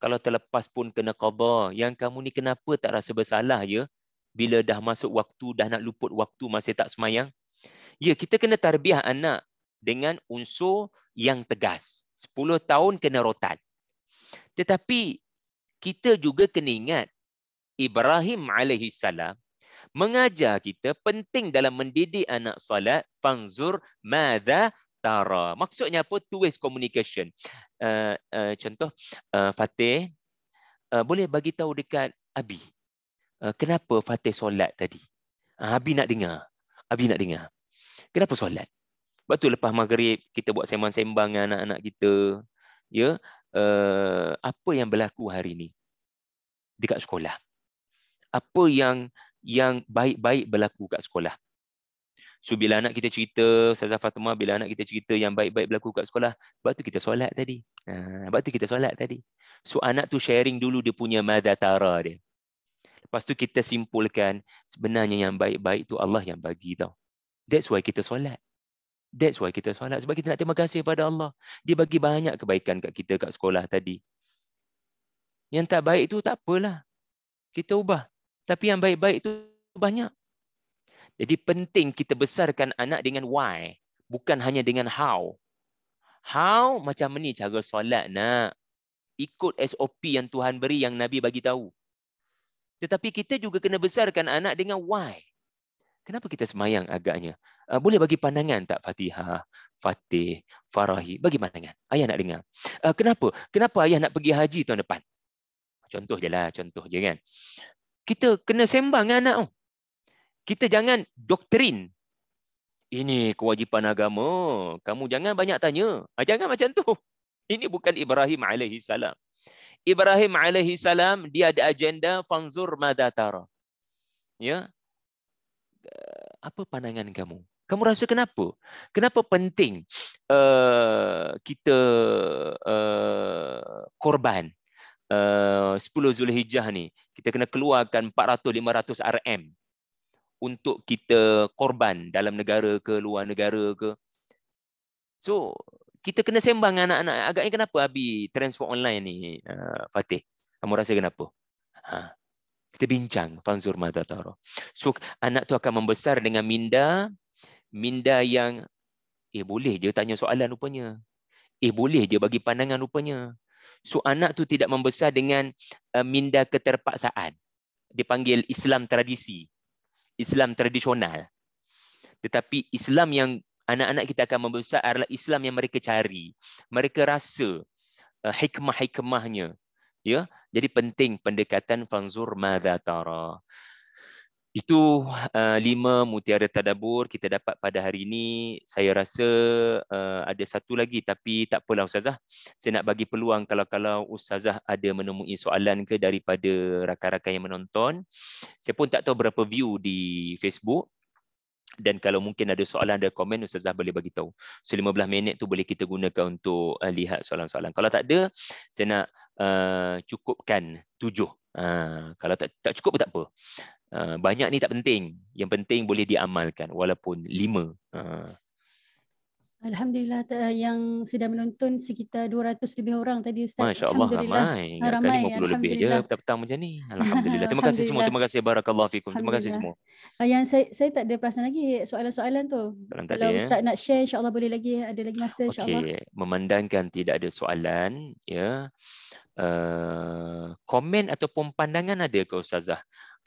Kalau terlepas pun kena qadar. Yang kamu ni kenapa tak rasa bersalah ya? bila dah masuk waktu, dah nak luput waktu masih tak semayang. Ya, kita kena tarbiah anak dengan unsur yang tegas. 10 tahun kena rotan. Tetapi kita juga kena ingat Ibrahim alaihi mengajar kita penting dalam mendidik anak salat, fangzur, mada, tara. Maksudnya apa? Two way communication. Uh, uh, contoh uh, Fatih uh, boleh bagi tahu dekat Abi. Eh, kenapa Fatih solat tadi? Ah, Abi nak dengar. Abi nak dengar. Kenapa solat? Sebab tu lepas maghrib, kita buat sembang-sembang dengan anak-anak kita. Ya, uh, apa yang berlaku hari ini? Dekat sekolah. Apa yang yang baik-baik berlaku kat sekolah? So, bila anak kita cerita, Saza Fatimah, bila anak kita cerita yang baik-baik berlaku kat sekolah, sebab tu kita solat tadi. Ha, sebab tu kita solat tadi. So, anak tu sharing dulu dia punya madatara dia. Lepas tu kita simpulkan sebenarnya yang baik-baik tu Allah yang bagi tau. That's why kita solat. That's why kita solat. Sebab kita nak terima kasih kepada Allah. Dia bagi banyak kebaikan kat kita kat sekolah tadi. Yang tak baik tu tak apalah. Kita ubah. Tapi yang baik-baik tu banyak. Jadi penting kita besarkan anak dengan why. Bukan hanya dengan how. How macam ni cara solat nak. Ikut SOP yang Tuhan beri, yang Nabi bagi tahu. Tetapi kita juga kena besarkan anak dengan why. Kenapa kita semayang agaknya? Uh, boleh bagi pandangan tak Fatihah, Fatih, Farahi? Bagi pandangan. Ayah nak dengar. Uh, kenapa? Kenapa ayah nak pergi haji tahun depan? Contoh je lah. Contoh je kan. Kita kena sembang dengan anak. Kita jangan doktrin. Ini kewajipan agama. Kamu jangan banyak tanya. Ah, jangan macam tu. Ini bukan Ibrahim alaihissalam. salam. Ibrahim alaihi salam dia ada agenda fanzur madatara. Ya. Eh, apa pandangan kamu? Kamu rasa kenapa? Kenapa penting uh, kita uh, korban uh, 10 Zulhijjah ni? Kita kena keluarkan 400-500 RM untuk kita korban dalam negara ke luar negara ke. So, kita kena sembang dengan anak-anak. Agaknya kenapa Abi transfer online ni, uh, Fatih? Kamu rasa kenapa? Ha. Kita bincang. Fanzur Madataro. So, anak tu akan membesar dengan minda. Minda yang, eh boleh je tanya soalan rupanya. Eh boleh je bagi pandangan rupanya. So, anak tu tidak membesar dengan uh, minda keterpaksaan. Dipanggil Islam tradisi. Islam tradisional. Tetapi Islam yang anak-anak kita akan membesar adalah Islam yang mereka cari. Mereka rasa uh, hikmah-hikmahnya. Ya, jadi penting pendekatan fanzur madza tara. Itu uh, lima mutiara tadabbur kita dapat pada hari ini. Saya rasa uh, ada satu lagi tapi tak apalah Ustazah. Saya nak bagi peluang kalau-kalau Ustazah ada menemui soalan ke daripada rakan-rakan yang menonton. Saya pun tak tahu berapa view di Facebook dan kalau mungkin ada soalan ada komen ustazah boleh bagi tahu. So 15 minit tu boleh kita gunakan untuk uh, lihat soalan-soalan. Kalau tak ada saya nak uh, cukupkan tujuh. Uh, kalau tak tak cukup pun tak apa. Uh, banyak ni tak penting. Yang penting boleh diamalkan walaupun lima. Uh, Alhamdulillah yang sedang menonton sekitar 200 lebih orang tadi Ustaz. Masya Allah ramai. Ah, ramai. Ya, ramai. 50 lebih je petang-petang macam ni. Alhamdulillah. Terima kasih semua. Terima kasih. Barakallah fikum. Terima kasih semua. Ah, yang saya, saya tak ada perasan lagi soalan-soalan tu. Soalan Kalau ya. Ustaz ya. nak share insyaAllah boleh lagi. Ada lagi masa insyaAllah. Okay. Memandangkan tidak ada soalan. ya. Uh, komen ataupun pandangan ada ke Ustazah?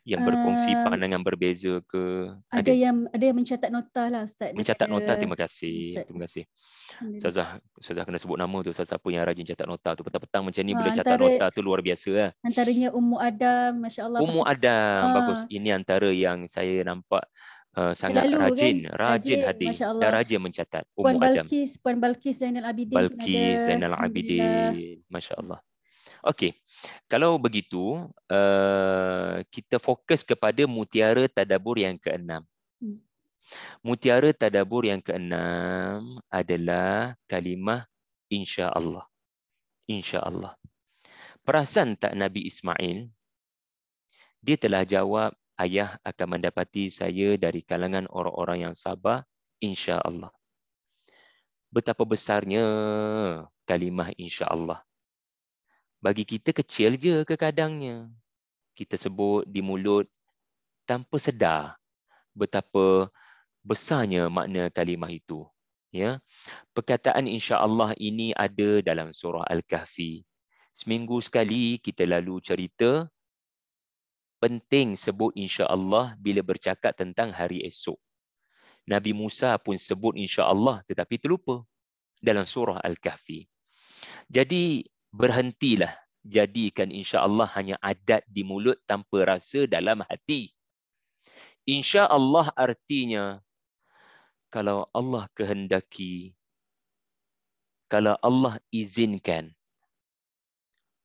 yang berkongsi uh, pandangan berbeza ke ada, ada yang ada yang mencatat nota lah ustaz mencatat nota terima kasih ustaz. terima kasih Ustazah, Ustazah kena sebut nama tu Ustazah pun yang rajin catat nota tu Petang-petang macam ni ha, ah, Boleh catat nota tu luar biasa lah. Antaranya Ummu Adam Masya Allah Ummu Adam ha. Bagus Ini antara yang saya nampak uh, Sangat Kelalu, rajin, kan? rajin Rajin hati Dan rajin mencatat Ummu Adam Puan Balkis Puan Balkis Zainal Abidin Balkis Zainal Abidin Masya Allah Okey. Kalau begitu, uh, kita fokus kepada mutiara tadabur yang keenam. Hmm. Mutiara tadabur yang keenam adalah kalimah insya-Allah. Insya-Allah. Perasan tak Nabi Ismail? Dia telah jawab, ayah akan mendapati saya dari kalangan orang-orang yang sabar, insya-Allah. Betapa besarnya kalimah insya-Allah bagi kita kecil je ke kadangnya. Kita sebut di mulut tanpa sedar betapa besarnya makna kalimah itu. Ya. Perkataan insya-Allah ini ada dalam surah Al-Kahfi. Seminggu sekali kita lalu cerita penting sebut insya-Allah bila bercakap tentang hari esok. Nabi Musa pun sebut insya-Allah tetapi terlupa dalam surah Al-Kahfi. Jadi berhentilah jadikan insya-Allah hanya adat di mulut tanpa rasa dalam hati. Insya-Allah artinya kalau Allah kehendaki kalau Allah izinkan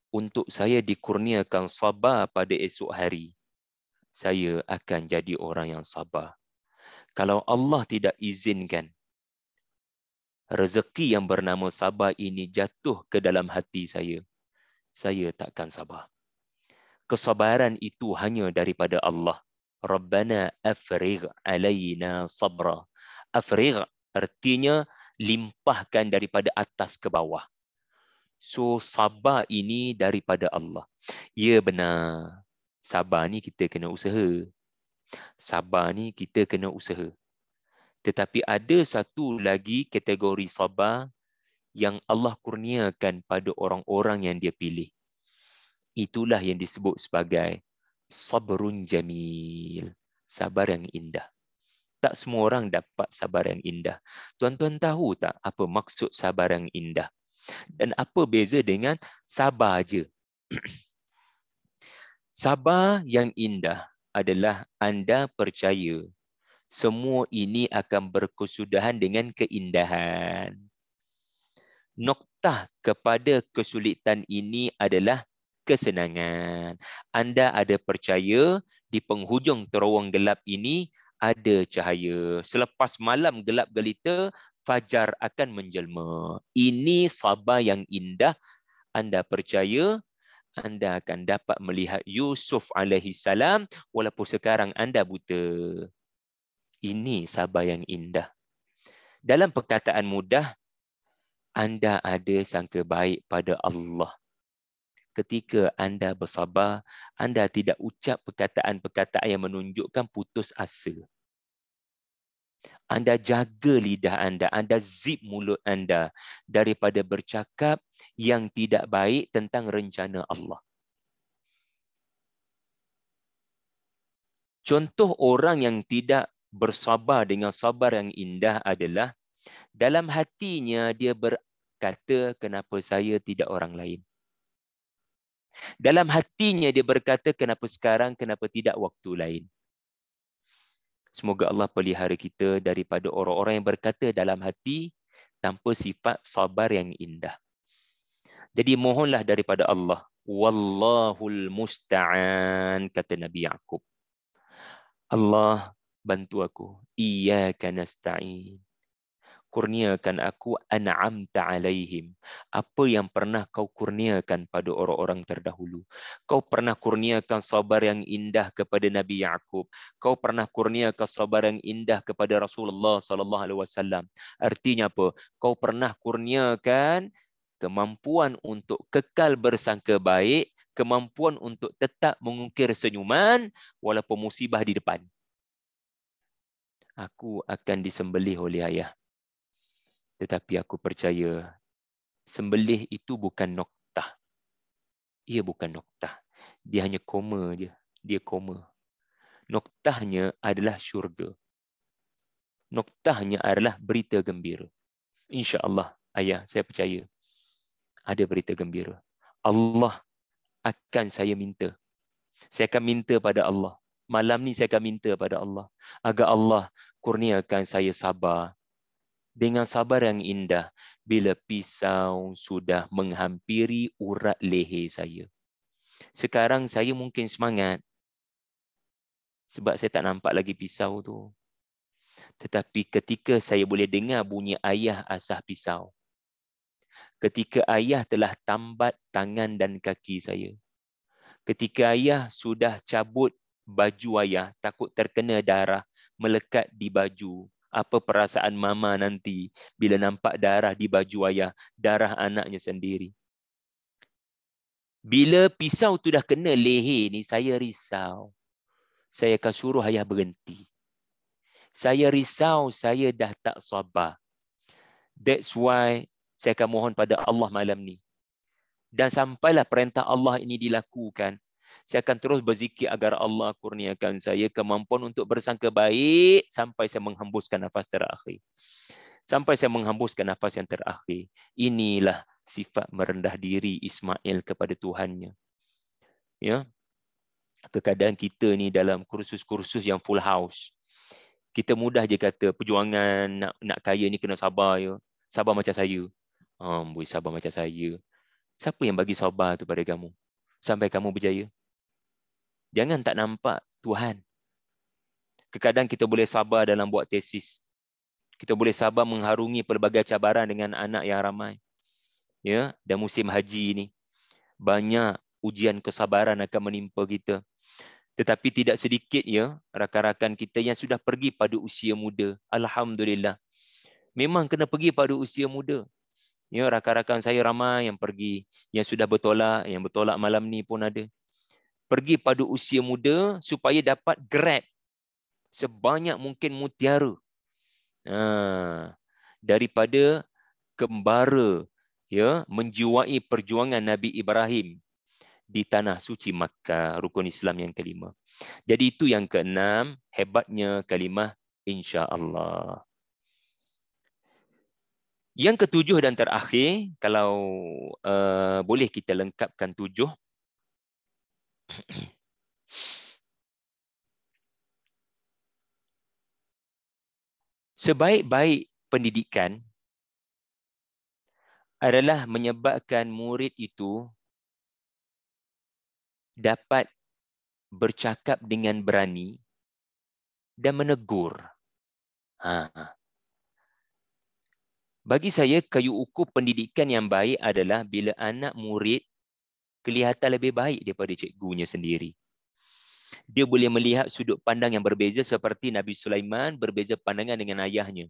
untuk saya dikurniakan sabar pada esok hari saya akan jadi orang yang sabar. Kalau Allah tidak izinkan rezeki yang bernama sabar ini jatuh ke dalam hati saya, saya takkan sabar. Kesabaran itu hanya daripada Allah. Rabbana afrigh alaina sabra. Afrigh artinya limpahkan daripada atas ke bawah. So sabar ini daripada Allah. Ya benar. Sabar ni kita kena usaha. Sabar ni kita kena usaha. Tetapi ada satu lagi kategori sabar yang Allah kurniakan pada orang-orang yang dia pilih. Itulah yang disebut sebagai sabrun jamil. Sabar yang indah. Tak semua orang dapat sabar yang indah. Tuan-tuan tahu tak apa maksud sabar yang indah? Dan apa beza dengan sabar aja? sabar yang indah adalah anda percaya semua ini akan berkesudahan dengan keindahan. Noktah kepada kesulitan ini adalah kesenangan. Anda ada percaya di penghujung terowong gelap ini ada cahaya. Selepas malam gelap gelita, fajar akan menjelma. Ini sabar yang indah. Anda percaya anda akan dapat melihat Yusuf alaihi salam walaupun sekarang anda buta ini Sabah yang indah. Dalam perkataan mudah, anda ada sangka baik pada Allah. Ketika anda bersabar, anda tidak ucap perkataan-perkataan yang menunjukkan putus asa. Anda jaga lidah anda, anda zip mulut anda daripada bercakap yang tidak baik tentang rencana Allah. Contoh orang yang tidak bersabar dengan sabar yang indah adalah dalam hatinya dia berkata kenapa saya tidak orang lain. Dalam hatinya dia berkata kenapa sekarang kenapa tidak waktu lain. Semoga Allah pelihara kita daripada orang-orang yang berkata dalam hati tanpa sifat sabar yang indah. Jadi mohonlah daripada Allah. Wallahul musta'an kata Nabi Yaqub. Allah bantu aku. Iyyaka nasta'in. Kurniakan aku an'amta 'alaihim. Apa yang pernah kau kurniakan pada orang-orang terdahulu? Kau pernah kurniakan sabar yang indah kepada Nabi Yaqub. Kau pernah kurniakan sabar yang indah kepada Rasulullah sallallahu alaihi wasallam. Artinya apa? Kau pernah kurniakan kemampuan untuk kekal bersangka baik, kemampuan untuk tetap mengukir senyuman walaupun musibah di depan aku akan disembelih oleh ayah. Tetapi aku percaya sembelih itu bukan nokta. Ia bukan nokta. Dia hanya koma je. Dia koma. Noktahnya adalah syurga. Noktahnya adalah berita gembira. Insya Allah, ayah, saya percaya ada berita gembira. Allah akan saya minta. Saya akan minta pada Allah malam ni saya akan minta pada Allah agar Allah kurniakan saya sabar dengan sabar yang indah bila pisau sudah menghampiri urat leher saya. Sekarang saya mungkin semangat sebab saya tak nampak lagi pisau tu. Tetapi ketika saya boleh dengar bunyi ayah asah pisau. Ketika ayah telah tambat tangan dan kaki saya. Ketika ayah sudah cabut baju ayah takut terkena darah melekat di baju apa perasaan mama nanti bila nampak darah di baju ayah darah anaknya sendiri bila pisau tu dah kena leher ni saya risau saya akan suruh ayah berhenti saya risau saya dah tak sabar that's why saya akan mohon pada Allah malam ni dan sampailah perintah Allah ini dilakukan saya akan terus berzikir agar Allah kurniakan saya kemampuan untuk bersangka baik sampai saya menghembuskan nafas terakhir. Sampai saya menghembuskan nafas yang terakhir. Inilah sifat merendah diri Ismail kepada Tuhannya. Ya. Kekadang kita ni dalam kursus-kursus yang full house. Kita mudah je kata perjuangan nak nak kaya ni kena sabar ya. Sabar macam saya. Ambui sabar macam saya. Siapa yang bagi sabar tu pada kamu? Sampai kamu berjaya. Jangan tak nampak Tuhan. Kadang-kadang kita boleh sabar dalam buat tesis. Kita boleh sabar mengharungi pelbagai cabaran dengan anak yang ramai. Ya, dan musim haji ini banyak ujian kesabaran akan menimpa kita. Tetapi tidak sedikit ya rakan-rakan kita yang sudah pergi pada usia muda. Alhamdulillah. Memang kena pergi pada usia muda. Ya, rakan-rakan saya ramai yang pergi, yang sudah bertolak, yang bertolak malam ni pun ada pergi pada usia muda supaya dapat grab sebanyak mungkin mutiara ha, daripada kembara ya menjiwai perjuangan Nabi Ibrahim di tanah suci Makkah rukun Islam yang kelima. Jadi itu yang keenam hebatnya kalimah insya-Allah. Yang ketujuh dan terakhir kalau uh, boleh kita lengkapkan tujuh Sebaik-baik pendidikan adalah menyebabkan murid itu dapat bercakap dengan berani dan menegur. Ha. Bagi saya, kayu ukur pendidikan yang baik adalah bila anak murid kelihatan lebih baik daripada cikgunya sendiri. Dia boleh melihat sudut pandang yang berbeza seperti Nabi Sulaiman berbeza pandangan dengan ayahnya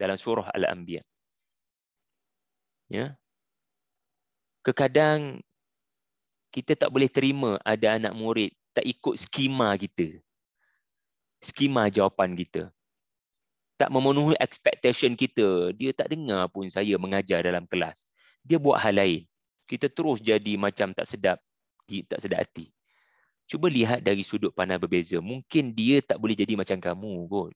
dalam surah Al-Anbiya. Ya. Kekadang kita tak boleh terima ada anak murid tak ikut skema kita. Skema jawapan kita. Tak memenuhi expectation kita. Dia tak dengar pun saya mengajar dalam kelas. Dia buat hal lain kita terus jadi macam tak sedap tak sedap hati cuba lihat dari sudut pandang berbeza mungkin dia tak boleh jadi macam kamu kot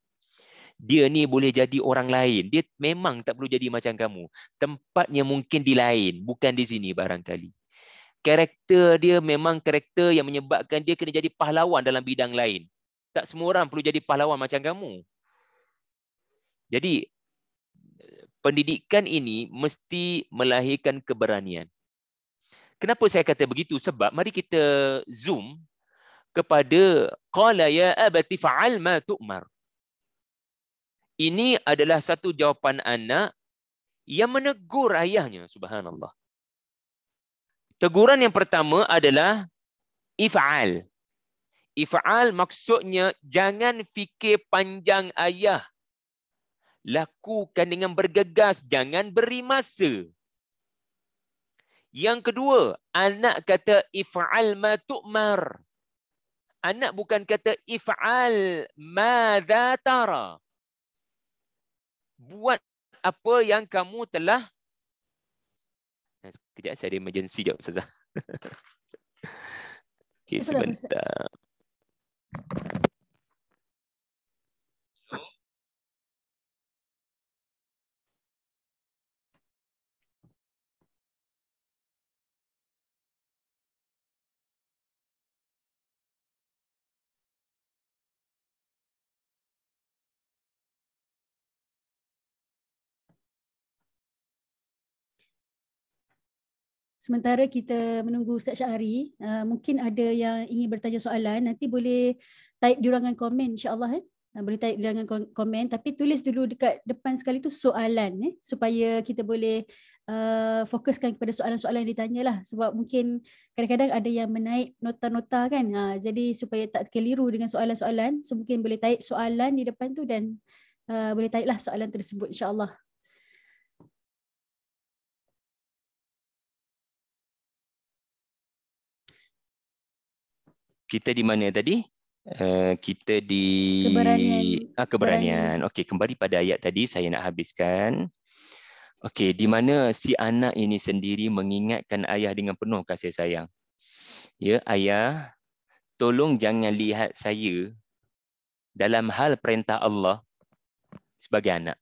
dia ni boleh jadi orang lain dia memang tak perlu jadi macam kamu tempatnya mungkin di lain bukan di sini barangkali karakter dia memang karakter yang menyebabkan dia kena jadi pahlawan dalam bidang lain tak semua orang perlu jadi pahlawan macam kamu jadi pendidikan ini mesti melahirkan keberanian Kenapa saya kata begitu? Sebab mari kita zoom kepada qala ya abati fa'al ma tu'mar. Ini adalah satu jawapan anak yang menegur ayahnya subhanallah. Teguran yang pertama adalah ifaal. Ifaal maksudnya jangan fikir panjang ayah. Lakukan dengan bergegas, jangan beri masa. Yang kedua, anak kata if'al ma tu'mar. Anak bukan kata if'al ma tara. Buat apa yang kamu telah eh, Sekejap saya ada emergency jap Ustazah. Okey sebentar. Ustaz. sementara kita menunggu Ustaz Syahari, uh, mungkin ada yang ingin bertanya soalan, nanti boleh type di ruangan komen insyaAllah. Eh? Uh, boleh type di ruangan komen, tapi tulis dulu dekat depan sekali tu soalan eh? supaya kita boleh uh, fokuskan kepada soalan-soalan yang ditanya lah. Sebab mungkin kadang-kadang ada yang menaik nota-nota kan. Ha, jadi supaya tak keliru dengan soalan-soalan, so mungkin boleh type soalan di depan tu dan uh, boleh type lah soalan tersebut insyaAllah. Allah. kita di mana tadi? Uh, kita di keberanian. Ah, keberanian. keberanian. Okey, kembali pada ayat tadi saya nak habiskan. Okey, di mana si anak ini sendiri mengingatkan ayah dengan penuh kasih sayang. Ya, ayah, tolong jangan lihat saya dalam hal perintah Allah sebagai anak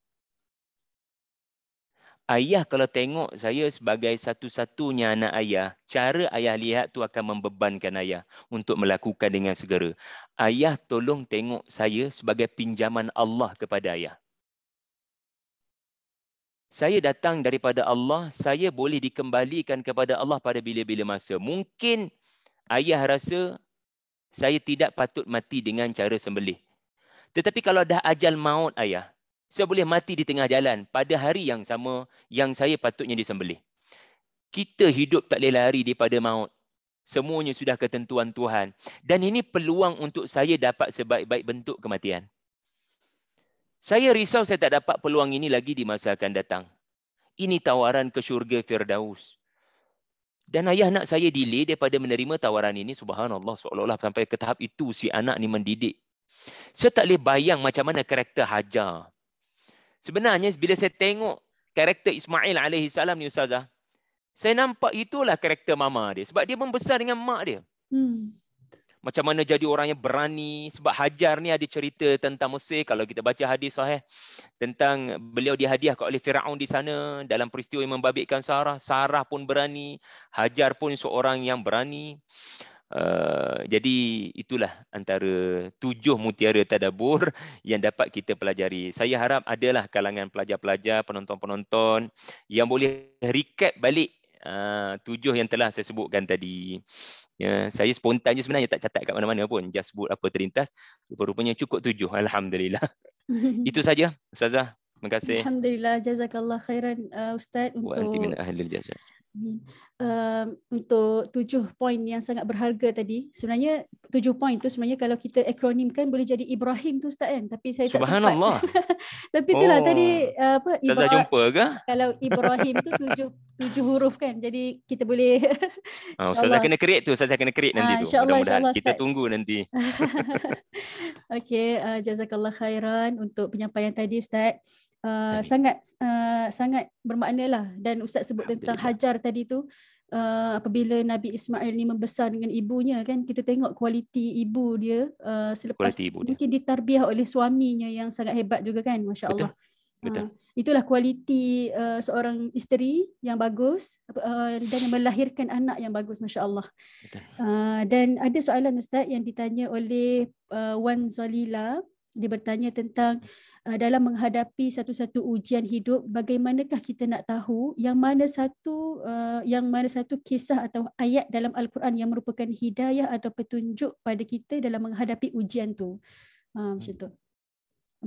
ayah kalau tengok saya sebagai satu-satunya anak ayah, cara ayah lihat tu akan membebankan ayah untuk melakukan dengan segera. Ayah tolong tengok saya sebagai pinjaman Allah kepada ayah. Saya datang daripada Allah, saya boleh dikembalikan kepada Allah pada bila-bila masa. Mungkin ayah rasa saya tidak patut mati dengan cara sembelih. Tetapi kalau dah ajal maut ayah, saya boleh mati di tengah jalan pada hari yang sama yang saya patutnya disembelih. Kita hidup tak boleh lari daripada maut. Semuanya sudah ketentuan Tuhan. Dan ini peluang untuk saya dapat sebaik-baik bentuk kematian. Saya risau saya tak dapat peluang ini lagi di masa akan datang. Ini tawaran ke syurga Firdaus. Dan ayah nak saya delay daripada menerima tawaran ini. Subhanallah, seolah-olah sampai ke tahap itu si anak ni mendidik. Saya tak boleh bayang macam mana karakter Hajar. Sebenarnya bila saya tengok karakter Ismail alaihi salam ni ustazah, saya nampak itulah karakter mama dia sebab dia membesar dengan mak dia. Hmm. Macam mana jadi orangnya berani sebab Hajar ni ada cerita tentang Musa kalau kita baca hadis sahih tentang beliau dihadiahkan oleh Firaun di sana dalam peristiwa yang membabitkan Sarah, Sarah pun berani, Hajar pun seorang yang berani. Eh, jadi itulah antara tujuh mutiara tadabur yang dapat kita pelajari. Saya harap adalah kalangan pelajar-pelajar, penonton-penonton yang boleh recap balik uh, tujuh yang telah saya sebutkan tadi. Ya, saya spontan je sebenarnya tak catat kat mana-mana pun. Just sebut apa terlintas. Rupanya cukup tujuh. Alhamdulillah. Itu saja, Ustazah. Terima kasih. Alhamdulillah. Jazakallah khairan, uh, Ustaz. Untuk... Wa'alaikumsalam. Amin. Uh, untuk tujuh poin yang sangat berharga tadi, sebenarnya tujuh poin tu sebenarnya kalau kita akronimkan boleh jadi Ibrahim tu Ustaz kan? Tapi saya tak sempat. Subhanallah. Tapi itulah oh. tadi eh, apa Ibrahim. jumpa ke? Kalau Ibrahim tu tujuh tujuh huruf kan. Jadi kita boleh Ah Ustaz saya kena create tu, Ustaz saya kena create ah, nanti ah, tu. Insya-Allah insya kita tunggu nanti. Okay, uh, eh, jazakallah khairan untuk penyampaian tadi Ustaz. Ah, sangat uh, sangat bermakna lah dan ustaz sebut tentang hajar tadi tu uh, apabila Nabi Ismail ni membesar dengan ibunya kan kita tengok kualiti ibu dia uh, selepas ibu mungkin dia. ditarbiah oleh suaminya yang sangat hebat juga kan masya-Allah. Betul. Betul. Itulah kualiti uh, seorang isteri yang bagus uh, dan yang melahirkan anak yang bagus masya-Allah. Uh, dan ada soalan ustaz yang ditanya oleh uh, Wan Zalila dia bertanya tentang Uh, dalam menghadapi satu-satu ujian hidup bagaimanakah kita nak tahu yang mana satu uh, yang mana satu kisah atau ayat dalam al-Quran yang merupakan hidayah atau petunjuk pada kita dalam menghadapi ujian tu ha, macam tu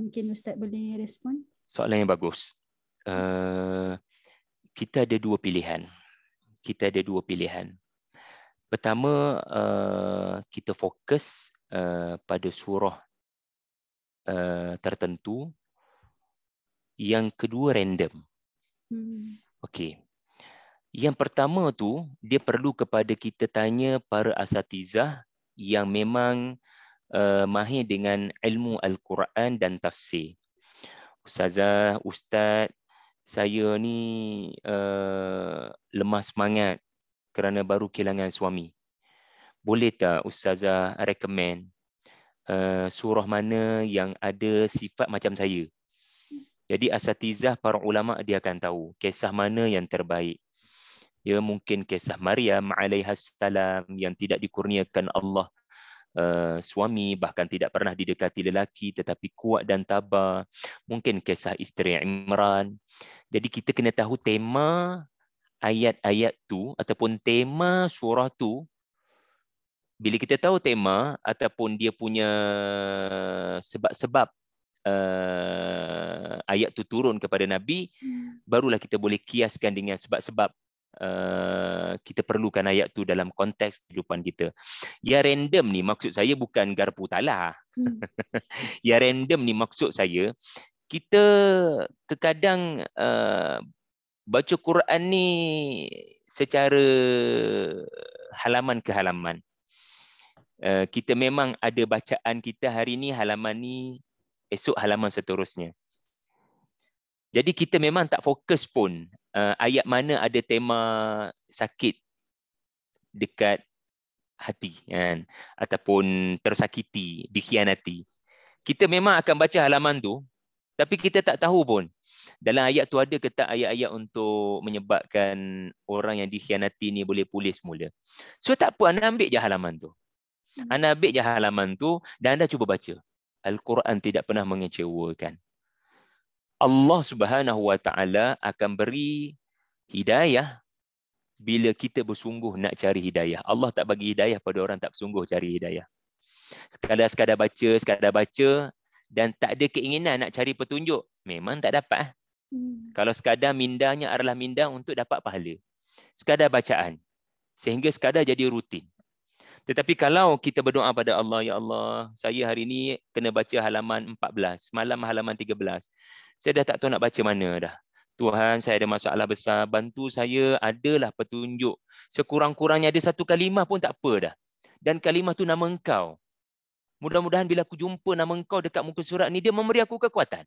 mungkin ustaz boleh respon soalan yang bagus uh, kita ada dua pilihan kita ada dua pilihan pertama uh, kita fokus uh, pada surah Eh, tertentu. Yang kedua random. Hmm. Okey. Yang pertama tu dia perlu kepada kita tanya para asatizah yang memang uh, mahir dengan ilmu al-Quran dan tafsir. Ustazah, ustaz, saya ni uh, lemah semangat kerana baru kehilangan suami. Boleh tak ustazah recommend Eh, surah mana yang ada sifat macam saya. Jadi asatizah para ulama dia akan tahu kisah mana yang terbaik. Ya mungkin kisah Maryam alaihissalam yang tidak dikurniakan Allah uh, suami bahkan tidak pernah didekati lelaki tetapi kuat dan tabah. Mungkin kisah isteri Imran. Jadi kita kena tahu tema ayat-ayat tu ataupun tema surah tu bila kita tahu tema ataupun dia punya sebab-sebab uh, ayat tu turun kepada nabi hmm. barulah kita boleh kiaskan dengan sebab-sebab uh, kita perlukan ayat tu dalam konteks kehidupan kita ya random ni maksud saya bukan garpu talah hmm. ya random ni maksud saya kita kekadang uh, eh, baca Quran ni secara halaman ke halaman. Eh, kita memang ada bacaan kita hari ini halaman ni esok halaman seterusnya. Jadi kita memang tak fokus pun uh, ayat mana ada tema sakit dekat hati kan ataupun tersakiti, dikhianati. Kita memang akan baca halaman tu tapi kita tak tahu pun dalam ayat tu ada ke tak ayat-ayat untuk menyebabkan orang yang dikhianati ni boleh pulih semula. So tak apa, anda ambil je halaman tu. Hmm. Anda ambil je halaman tu dan anda cuba baca. Al-Quran tidak pernah mengecewakan. Allah Subhanahu Wa Taala akan beri hidayah bila kita bersungguh nak cari hidayah. Allah tak bagi hidayah pada orang tak bersungguh cari hidayah. Sekadar-sekadar baca, sekadar baca dan tak ada keinginan nak cari petunjuk, memang tak dapat. Eh? Hmm. Kalau sekadar mindanya adalah minda untuk dapat pahala. Sekadar bacaan. Sehingga sekadar jadi rutin. Tetapi kalau kita berdoa pada Allah, Ya Allah, saya hari ini kena baca halaman 14, malam halaman 13. Saya dah tak tahu nak baca mana dah. Tuhan, saya ada masalah besar. Bantu saya adalah petunjuk. Sekurang-kurangnya ada satu kalimah pun tak apa dah. Dan kalimah tu nama engkau. Mudah-mudahan bila aku jumpa nama engkau dekat muka surat ni, dia memberi aku kekuatan.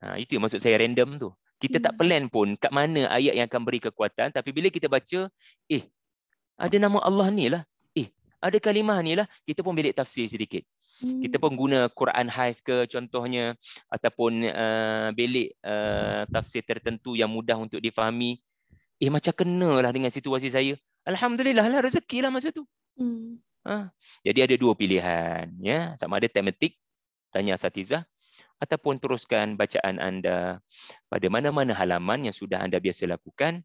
Ha, itu maksud saya random tu. Kita tak hmm. plan pun kat mana ayat yang akan beri kekuatan. Tapi bila kita baca, eh, ada nama Allah ni lah ada kalimah ni lah kita pun bilik tafsir sedikit hmm. kita pun guna Quran Hive ke contohnya ataupun uh, bilik uh, tafsir tertentu yang mudah untuk difahami eh macam kena lah dengan situasi saya alhamdulillah lah rezeki lah masa tu hmm. ha. jadi ada dua pilihan ya sama ada tematik tanya satizah ataupun teruskan bacaan anda pada mana-mana halaman yang sudah anda biasa lakukan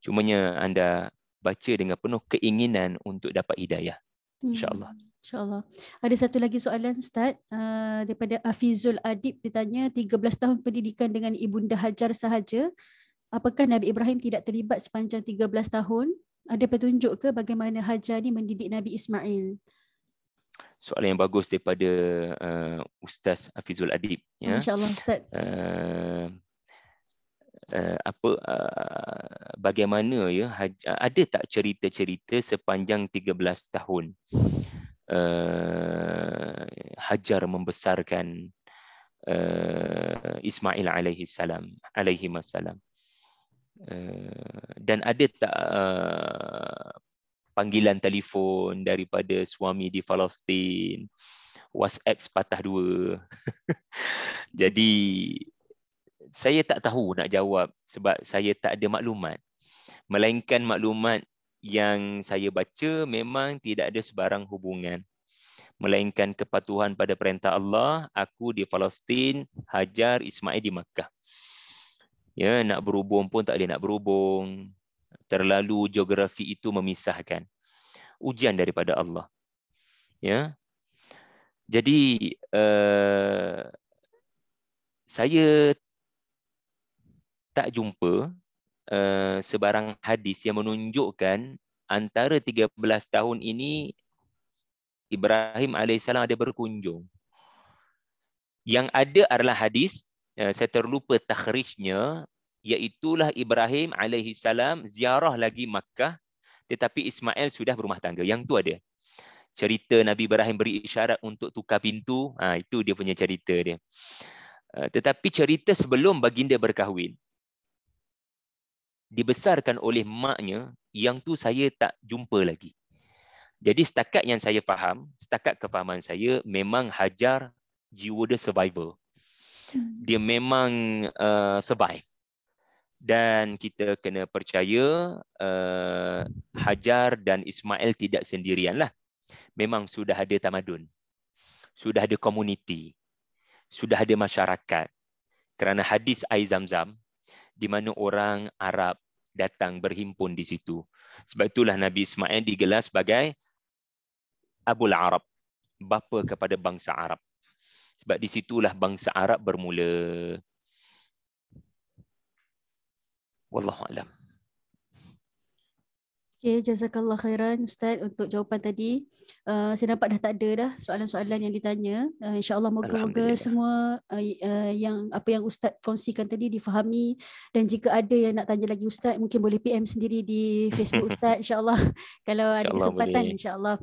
cumanya anda baca dengan penuh keinginan untuk dapat hidayah InsyaAllah. Hmm, InsyaAllah. Ada satu lagi soalan Ustaz. Uh, daripada Afizul Adib ditanya, 13 tahun pendidikan dengan Ibunda Hajar sahaja. Apakah Nabi Ibrahim tidak terlibat sepanjang 13 tahun? Ada petunjuk ke bagaimana Hajar ini mendidik Nabi Ismail? Soalan yang bagus daripada uh, Ustaz Afizul Adib. Ya. InsyaAllah Ustaz. Uh, uh, apa uh, bagaimana ya ada tak cerita-cerita sepanjang 13 tahun uh, Hajar membesarkan uh, Ismail alaihi salam alaihi masalam dan ada tak uh, panggilan telefon daripada suami di Palestin WhatsApp sepatah dua jadi saya tak tahu nak jawab sebab saya tak ada maklumat. Melainkan maklumat yang saya baca memang tidak ada sebarang hubungan. Melainkan kepatuhan pada perintah Allah, aku di Palestin, Hajar Ismail di Makkah. Ya, nak berhubung pun tak ada nak berhubung. Terlalu geografi itu memisahkan. Ujian daripada Allah. Ya. Jadi, uh, saya tak jumpa uh, sebarang hadis yang menunjukkan antara 13 tahun ini Ibrahim alaihissalam ada berkunjung. Yang ada adalah hadis, eh, saya terlupa takhrijnya, iaitulah Ibrahim alaihissalam ziarah lagi Makkah, tetapi Ismail sudah berumah tangga. Yang tu ada. Cerita Nabi Ibrahim beri isyarat untuk tukar pintu, ha, itu dia punya cerita dia. Eh, tetapi cerita sebelum baginda berkahwin, dibesarkan oleh maknya yang tu saya tak jumpa lagi. Jadi setakat yang saya faham, setakat kefahaman saya memang Hajar jiwa dia survivor. Hmm. Dia memang uh, survive. Dan kita kena percaya uh, Hajar dan Ismail tidak sendirian lah. Memang sudah ada tamadun. Sudah ada komuniti. Sudah ada masyarakat. Kerana hadis air zam-zam, di mana orang Arab datang berhimpun di situ. Sebab itulah Nabi Ismail digelar sebagai Abul Arab, bapa kepada bangsa Arab. Sebab di situlah bangsa Arab bermula. Wallahu a'lam. Okay, jazakallah khairan Ustaz untuk jawapan tadi. Uh, saya nampak dah tak ada dah soalan-soalan yang ditanya. Uh, InsyaAllah moga-moga semua uh, uh, yang apa yang Ustaz kongsikan tadi difahami. Dan jika ada yang nak tanya lagi Ustaz, mungkin boleh PM sendiri di Facebook Ustaz. InsyaAllah kalau insya ada kesempatan. InsyaAllah.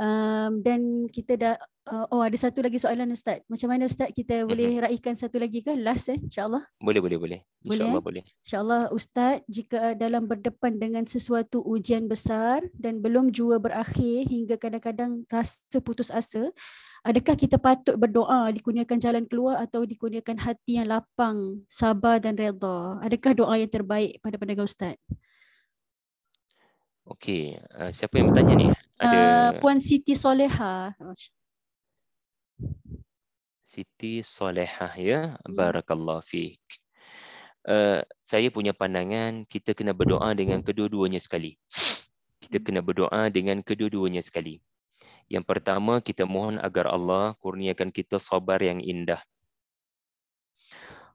Um, dan kita dah Uh, oh ada satu lagi soalan ustaz. Macam mana ustaz kita mhm. boleh raikan satu lagi ke last eh insyaallah? Boleh boleh boleh. Insyaallah boleh. Insya boleh. Insyaallah ustaz jika dalam berdepan dengan sesuatu ujian besar dan belum jua berakhir hingga kadang-kadang rasa putus asa, adakah kita patut berdoa dikurniakan jalan keluar atau dikurniakan hati yang lapang, sabar dan redha? Adakah doa yang terbaik pada pendengar ustaz? Okey, uh, siapa yang bertanya ni? Ada uh, Puan Siti Soleha. Oh, Siti Solehah ya. Hmm. Barakallahu fiik. Uh, eh, saya punya pandangan kita kena berdoa dengan kedua-duanya sekali. Kita hmm. kena berdoa dengan kedua-duanya sekali. Yang pertama kita mohon agar Allah kurniakan kita sabar yang indah.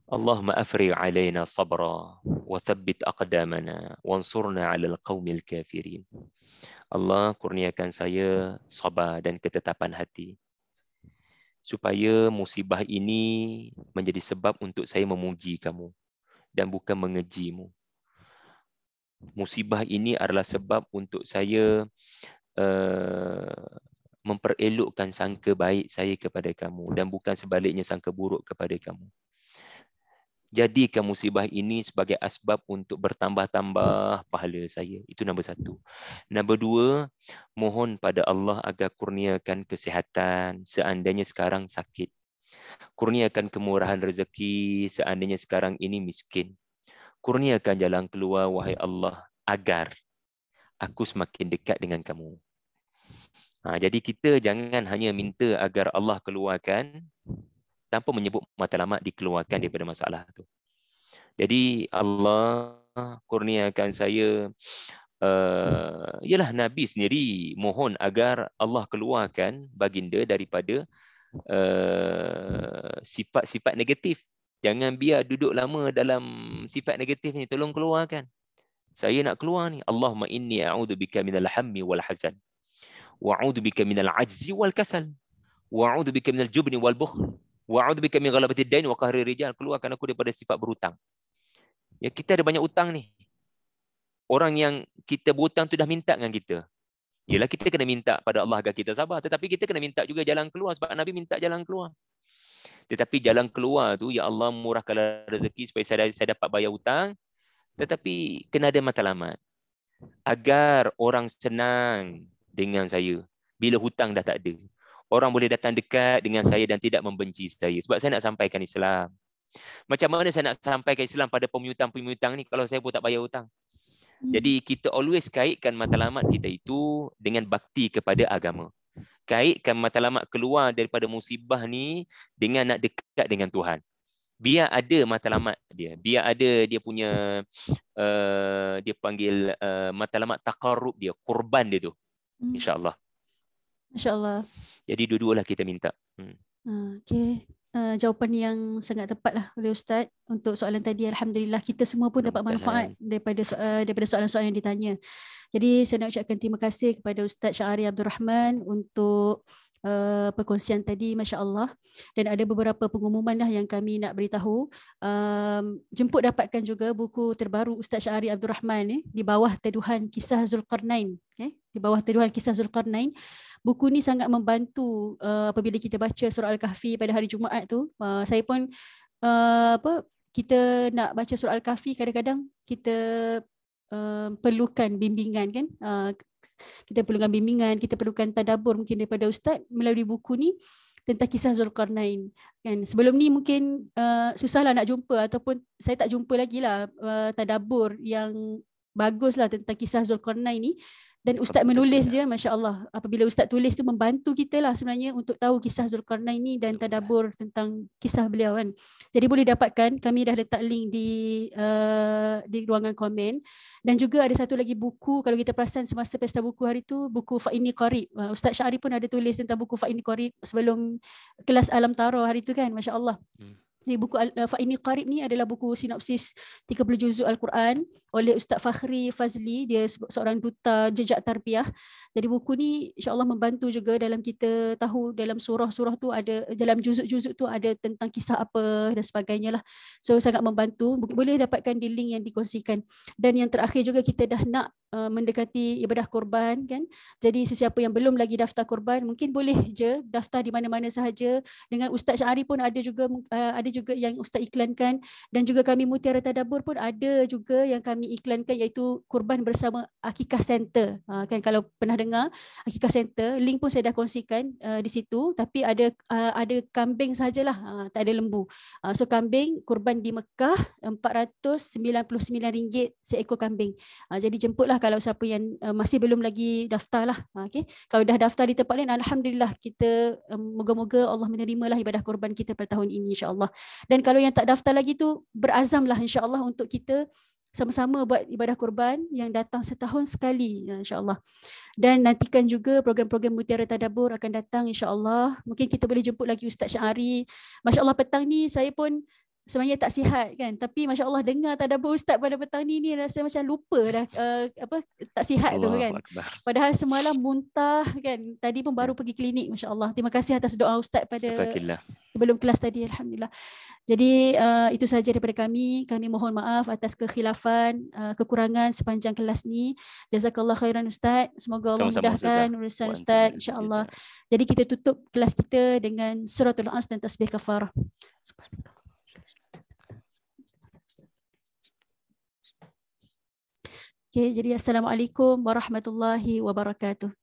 Allahumma اللهم افرغ علينا صبرا وثبت اقدامنا وانصرنا على القوم kafirin. Allah kurniakan saya sabar dan ketetapan hati supaya musibah ini menjadi sebab untuk saya memuji kamu dan bukan mengejimu. Musibah ini adalah sebab untuk saya uh, memperelokkan sangka baik saya kepada kamu dan bukan sebaliknya sangka buruk kepada kamu jadikan musibah ini sebagai asbab untuk bertambah-tambah pahala saya. Itu nombor satu. Nombor dua, mohon pada Allah agar kurniakan kesihatan seandainya sekarang sakit. Kurniakan kemurahan rezeki seandainya sekarang ini miskin. Kurniakan jalan keluar, wahai Allah, agar aku semakin dekat dengan kamu. Ha, jadi kita jangan hanya minta agar Allah keluarkan tanpa menyebut matlamat dikeluarkan hmm. daripada masalah tu. Jadi Allah kurniakan saya uh, eh, ialah Nabi sendiri mohon agar Allah keluarkan baginda daripada uh, sifat-sifat negatif. Jangan biar duduk lama dalam sifat negatif ni. Tolong keluarkan. Saya nak keluar ni. Allahumma inni a'udhu bika minal hammi wal hazan. Wa'udhu bika minal ajzi wal kasal. Wa'udhu bika minal jubni wal bukhl. Wa'udhu bika min ghalabati dain wa kahri rijal. Keluarkan aku daripada sifat berhutang. Ya, kita ada banyak hutang ni. Orang yang kita berhutang tu dah minta dengan kita. Yalah kita kena minta pada Allah agar kita sabar. Tetapi kita kena minta juga jalan keluar. Sebab Nabi minta jalan keluar. Tetapi jalan keluar tu, Ya Allah murahkanlah rezeki supaya saya, saya dapat bayar hutang. Tetapi kena ada matlamat. Agar orang senang dengan saya. Bila hutang dah tak ada orang boleh datang dekat dengan saya dan tidak membenci saya sebab saya nak sampaikan Islam. Macam mana saya nak sampaikan Islam pada pemutang-pemutang ni kalau saya pun tak bayar hutang? Hmm. Jadi kita always kaitkan matlamat kita itu dengan bakti kepada agama. Kaitkan matlamat keluar daripada musibah ni dengan nak dekat dengan Tuhan. Biar ada matlamat dia, biar ada dia punya uh, dia panggil uh, eh, matlamat taqarrub dia, kurban dia tu. Hmm. Insya-Allah. Masya Allah. Jadi dua dua lah kita minta. Hmm. Ah, okay. Uh, ah, jawapan yang sangat tepat lah oleh Ustaz untuk soalan tadi. Alhamdulillah kita semua pun dapat manfaat daripada ah, daripada soalan-soalan yang ditanya. Jadi saya nak ucapkan terima kasih kepada Ustaz Syahari Abdul Rahman untuk uh, perkongsian tadi Masya Allah dan ada beberapa pengumuman lah yang kami nak beritahu um, jemput dapatkan juga buku terbaru Ustaz Syahari Abdul Rahman ni eh, di bawah teduhan kisah Zulkarnain eh, di bawah teduhan kisah Zulkarnain buku ni sangat membantu uh, apabila kita baca surah Al-Kahfi pada hari Jumaat tu uh, saya pun uh, apa kita nak baca surah Al-Kahfi kadang-kadang kita Um, perlukan bimbingan kan uh, kita perlukan bimbingan kita perlukan tadabur mungkin daripada ustaz melalui buku ni tentang kisah Zulkarnain kan sebelum ni mungkin uh, susahlah nak jumpa ataupun saya tak jumpa lagi lah uh, tadabur yang baguslah tentang kisah Zulkarnain ni uh, dan ustaz menulis dia masya-Allah apabila ustaz tulis tu membantu kita lah sebenarnya untuk tahu kisah Zulkarnain ni dan tadabbur tentang kisah beliau kan. Jadi boleh dapatkan kami dah letak link di uh, di ruangan komen dan juga ada satu lagi buku kalau kita perasan semasa pesta buku hari tu buku Fa ini Qarib. Uh, ustaz Syahri pun ada tulis tentang buku Fa ini Qarib sebelum kelas alam tarawih hari tu kan masya-Allah. Hmm. Jadi buku uh, Fa'ini Qarib ni adalah buku sinopsis 30 juzuk Al-Quran oleh Ustaz Fakhri Fazli. Dia seorang duta jejak tarbiyah. Jadi buku ni Insya Allah membantu juga dalam kita tahu dalam surah-surah tu ada, dalam juzuk-juzuk tu ada tentang kisah apa dan sebagainya lah. So sangat membantu. Boleh dapatkan di link yang dikongsikan. Dan yang terakhir juga kita dah nak Eh, mendekati ibadah korban kan. Jadi sesiapa yang belum lagi daftar korban mungkin boleh je daftar di mana-mana sahaja dengan Ustaz Syahri pun ada juga eh, ada juga yang Ustaz iklankan dan juga kami Mutiara Tadabur pun ada juga yang kami iklankan iaitu korban bersama Akikah Center. Ah, kan kalau pernah dengar Akikah Center, link pun saya dah kongsikan eh, di situ tapi ada ada kambing sajalah, ah, tak ada lembu. Ah, so kambing korban di Mekah RM499 seekor kambing. jadi jemputlah lah kalau siapa yang uh, masih belum lagi daftar lah. Ha, okay. Kalau dah daftar di tempat lain, Alhamdulillah kita um, moga-moga Allah menerima lah ibadah korban kita pada tahun ini insyaAllah. Dan kalau yang tak daftar lagi tu, berazam lah insyaAllah untuk kita sama-sama buat ibadah korban yang datang setahun sekali ya, insyaAllah. Dan nantikan juga program-program Mutiara Tadabur akan datang insyaAllah. Mungkin kita boleh jemput lagi Ustaz Syahari. MasyaAllah petang ni saya pun sebenarnya tak sihat kan tapi masya Allah dengar tadabbur ustaz pada petang ni ni rasa macam lupa dah uh, apa tak sihat Allah tu kan Akbar. padahal semalam muntah kan tadi pun baru hmm. pergi klinik masya Allah terima kasih atas doa ustaz pada sebelum kelas tadi alhamdulillah jadi uh, itu saja daripada kami kami mohon maaf atas kekhilafan uh, kekurangan sepanjang kelas ni jazakallah khairan ustaz semoga Allah Sama-sama mudahkan ustaz. urusan ustaz insyaallah jadi kita tutup kelas kita dengan suratul as dan tasbih kafarah subhanallah Okay, jadi Assalamualaikum Warahmatullahi Wabarakatuh.